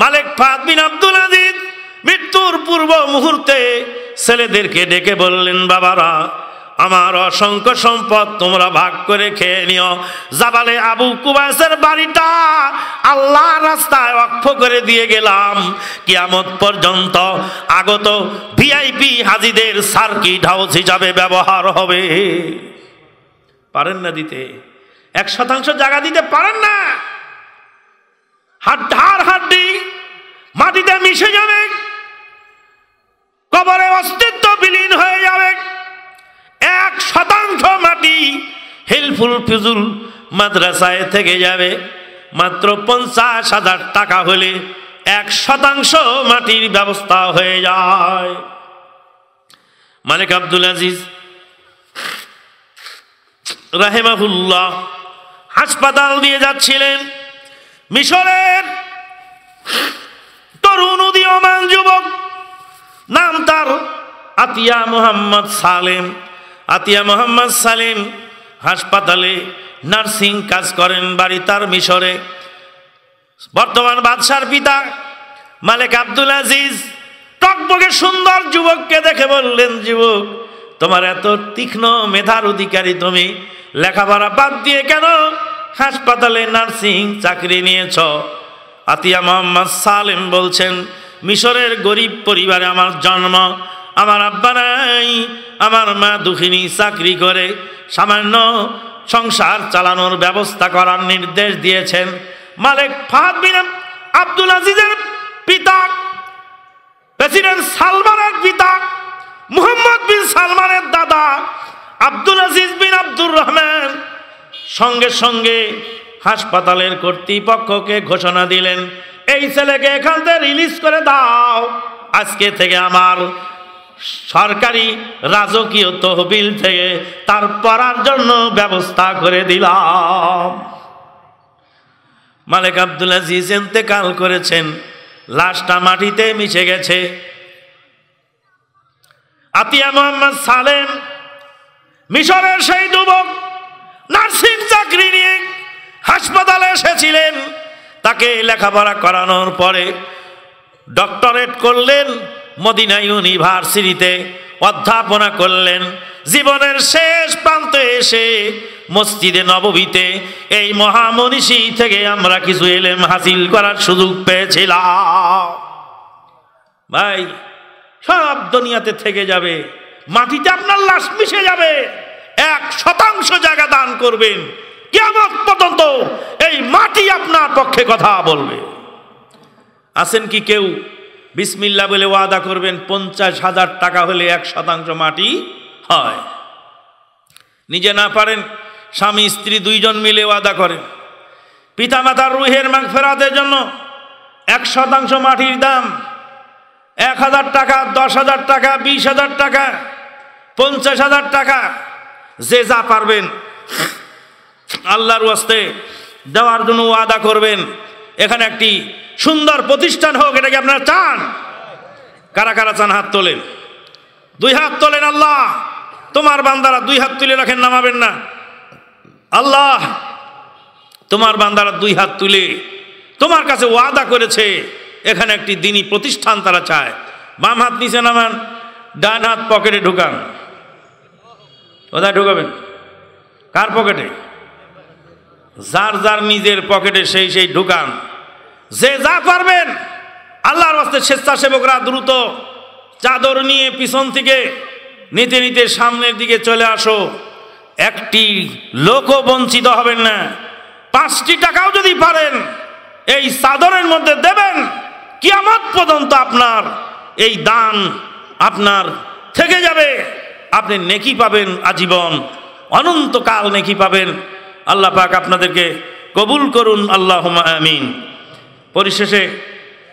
মালিক ফাদ বিন আব্দুল আজিজ মৃত্যুর পূর্ব মুহূর্তে ছেলেদেরকে ডেকে বললেন বাবারা আমার অসংখ্য সম্পদ তোমরা ভাগ করে খেয়ে নিও জাবালে আবু কুবাসের বাড়িটা আল্লাহ রাস্তায় অক্ষ করে দিয়ে গেলাম কিয়ামত পর্যন্ত আগত ভিআইপি হাজিদের সার্কিট হাউস হিসাবে ব্যবহার হবে পারেন না দিতে এক শতাংশ জায়গা দিতে পারেন না হাড্ডার হাড্ডি মাটিতে মিশে যাবে কবরে অস্তিত্ব বিলীন হয়ে যাবে এক শতাংশ মাটি হেলফুল ফিজুল মাদ্রাসায় থেকে যাবে মাত্র পঞ্চাশ হাজার টাকা হলে এক শতাংশ মাটির ব্যবস্থা হয়ে যায় মালিক আব্দুল আজিজ রাহেমাহুল্লাহ হাসপাতাল দিয়ে যাচ্ছিলেন মিশরের তরুণ উদীয়মান যুবক নাম তার আতিয়া মোহাম্মদ সালেম আতিয়া মোহাম্মদ সালেম হাসপাতালে নার্সিং কাজ করেন বাড়ি তার মিশরে বর্তমান বাদশার পিতা মালিক আব্দুল আজিজ টকবকে সুন্দর যুবককে দেখে বললেন যুবক তোমার এত তীক্ষ্ণ মেধার অধিকারী তুমি লেখাপড়া বাদ দিয়ে কেন হাসপাতালে নার্সিং চাকরি নিয়েছ আতিয়া মোহাম্মদ সালেম বলছেন মিশরের গরিব পরিবারে আমার জন্ম আমার আব্বা নাই আমার মা দুঃখিনী চাকরি করে সামান্য সংসার চালানোর ব্যবস্থা করার নির্দেশ দিয়েছেন মালিক ফাহাদ বিন আব্দুল আজিজের পিতা প্রেসিডেন্ট সালমানের পিতা মুহাম্মদ বিন সালমানের দাদা আব্দুল আজিজ বিন আব্দুর রহমান সঙ্গে সঙ্গে হাসপাতালের কর্তৃপক্ষকে ঘোষণা দিলেন এই ছেলেকে এখান থেকে রিলিজ করে দাও আজকে থেকে আমার সরকারি রাজকীয় তহবিল থেকে তার পড়ার জন্য ব্যবস্থা করে দিলাম মালিক আব্দুল আজিজ এতেকাল করেছেন লাশটা মাটিতে মিশে গেছে আতিয়া মোহাম্মদ সালেম মিশরের সেই যুবক নার্সিং চাকরি নিয়ে হাসপাতালে এসেছিলেন তাকে লেখাপড়া করানোর পরে ডক্টরেট করলেন মদিনা ইউনিভার্সিটিতে অধ্যাপনা করলেন জীবনের শেষ প্রান্তে এসে মসজিদে নববীতে এই মহামনীষী থেকে আমরা কিছু এলেম হাসিল করার সুযোগ পেয়েছিলাম ভাই সব দুনিয়াতে থেকে যাবে মাটিতে আপনার লাশ মিশে যাবে এক শতাংশ জায়গা দান করবেন কেমন পর্যন্ত এই মাটি আপনার পক্ষে কথা বলবে আছেন কি কেউ বিসমিল্লা বলে ওয়াদা করবেন পঞ্চাশ হাজার টাকা হলে এক শতাংশ মাটি হয় নিজে না পারেন স্বামী স্ত্রী দুইজন মিলে ওয়াদা করেন পিতামাতার রুহের মাং ফেরাতের জন্য এক শতাংশ মাটির দাম এক হাজার টাকা দশ হাজার টাকা বিশ হাজার টাকা পঞ্চাশ হাজার টাকা যে যা পারবেন আল্লাহর ওয়াস্তে দেওয়ার জন্য ওয়াদা করবেন এখানে একটি সুন্দর প্রতিষ্ঠান হোক এটাকে আপনারা চান কারা কারা চান হাত তোলেন দুই হাত তোলেন আল্লাহ তোমার বান্দারা দুই হাত তুলে রাখেন নামাবেন না আল্লাহ তোমার বান্দারা দুই হাত তুলে তোমার কাছে ওয়াদা করেছে এখানে একটি দিনই প্রতিষ্ঠান তারা চায় বাম হাত নিচে নামান ডান হাত পকেটে ঢুকান কোথায় ঢুকাবেন কার পকেটে যার যার নিজের পকেটে সেই সেই ঢুকান যে যা পারবেন আল্লাহর হস্তে স্বেচ্ছাসেবকরা দ্রুত চাদর নিয়ে পিছন থেকে নিতে নিতে সামনের দিকে চলে আসো একটি লোকও বঞ্চিত হবেন না পাঁচটি টাকাও যদি পারেন এই চাদরের মধ্যে দেবেন কিয়ামত পর্যন্ত আপনার এই দান আপনার থেকে যাবে আপনি নেকি পাবেন আজীবন অনন্তকাল নেকি পাবেন আল্লাহ পাক আপনাদেরকে কবুল করুন আল্লাহ আমিন পরিশেষে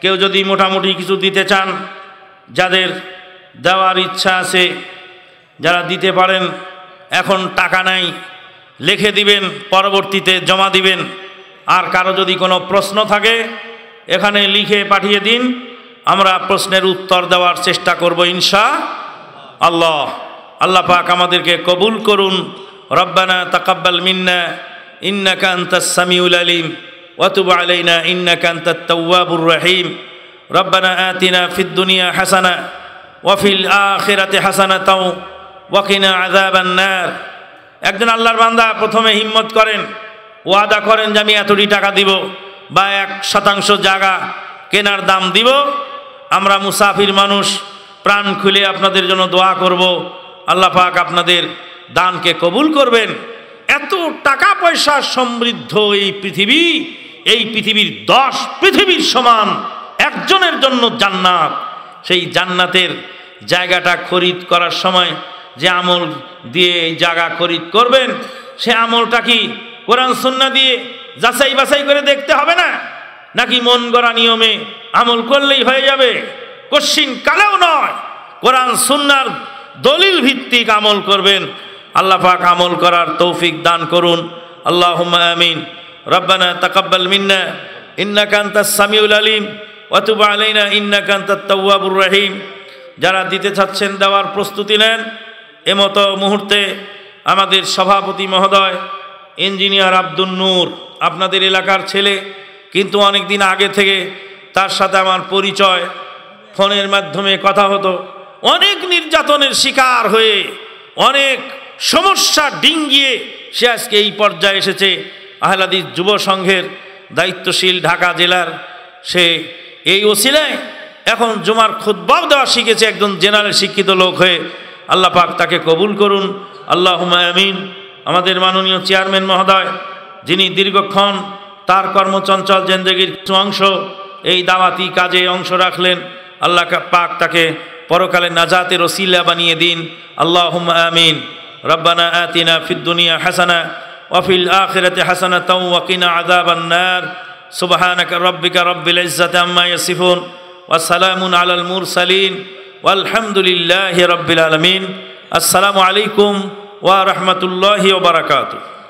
কেউ যদি মোটামুটি কিছু দিতে চান যাদের দেওয়ার ইচ্ছা আছে যারা দিতে পারেন এখন টাকা নাই লিখে দিবেন পরবর্তীতে জমা দিবেন আর কারো যদি কোনো প্রশ্ন থাকে এখানে লিখে পাঠিয়ে দিন আমরা প্রশ্নের উত্তর দেওয়ার চেষ্টা করব ইনশা আল্লাহ আল্লাহ পাক আমাদেরকে কবুল করুন রব্বানা তাকাব্বাল মিন্না ইন্না কান্তা সামিউল আলিম ওয়াতুব আলাইনা ইন্না কান্তা তাওয়াবুর রাহিম রব্বানা আতিনা ফিদ দুনিয়া হাসানা ওয়াফিল আখিরাতে হাসানা তাও ওয়াকিনা আযাবান্নার একজন আল্লাহর বান্দা প্রথমে হিম্মত করেন ওয়াদা করেন যে আমি এতটি টাকা দিব বা এক শতাংশ জায়গা কেনার দাম দিব আমরা মুসাফির মানুষ প্রাণ খুলে আপনাদের জন্য দোয়া করব আল্লাহ পাক আপনাদের দানকে কবুল করবেন এত টাকা পয়সা সমৃদ্ধ এই পৃথিবী এই পৃথিবীর দশ পৃথিবীর সমান একজনের জন্য জান্নাত সেই জান্নাতের জায়গাটা খরিদ করার সময় যে আমল দিয়ে এই জায়গা খরিদ করবেন সে আমলটা কি কোরআন সন্না দিয়ে যাচাই বাছাই করে দেখতে হবে না নাকি মন গড়া নিয়মে আমল করলেই হয়ে যাবে কশ্চিন কালেও নয় কোরআন সুন্নার দলিল ভিত্তিক আমল করবেন আল্লাহ পাক আমল করার তৌফিক দান করুন আল্লাহ আমিন রব্বানা তাকাব্বাল মিন্না ইন্না কান্তা সামিউল আলিম অতুব আলাইনা ইন্না কান্তা তৌয়াবুর রাহিম যারা দিতে চাচ্ছেন দেওয়ার প্রস্তুতি নেন এমত মুহূর্তে আমাদের সভাপতি মহোদয় ইঞ্জিনিয়ার আব্দুল নূর আপনাদের এলাকার ছেলে কিন্তু অনেক দিন আগে থেকে তার সাথে আমার পরিচয় ফোনের মাধ্যমে কথা হতো অনেক নির্যাতনের শিকার হয়ে অনেক সমস্যা ডিঙ্গিয়ে সে আজকে এই পর্যায়ে এসেছে আহলাদিস যুব সংঘের দায়িত্বশীল ঢাকা জেলার সে এই ওসিলায় এখন জুমার খুদ্বাব দেওয়া শিখেছে একজন জেনারেল শিক্ষিত লোক হয়ে আল্লাহ পাক তাকে কবুল করুন আল্লাহ আমিন আমাদের মাননীয় চেয়ারম্যান মহোদয় যিনি দীর্ঘক্ষণ তার কর্মচঞ্চল জেন্দেগির কিছু অংশ এই দাওয়াতি কাজে অংশ রাখলেন আল্লাহ পাক তাকে পরকালে নাজাতের ওসিলা বানিয়ে দিন আল্লাহ আমিন রব্বানা আতিনা ফিদ্দুনিয়া হাসানা ওয়াফিল আখিরাতে হাসানা তাও ওয়াকিনা আদাবান্নার সুবহানাকা রব্বিকা রব্বিল ইজ্জাতি আম্মা ইয়াসিফুন ওয়া সালামুন আলাল মুরসালিন ওয়ালহামদুলিল্লাহি রব্বিল আলামিন আসসালামু আলাইকুম ওয়া রাহমাতুল্লাহি ওয়া বারাকাতুহু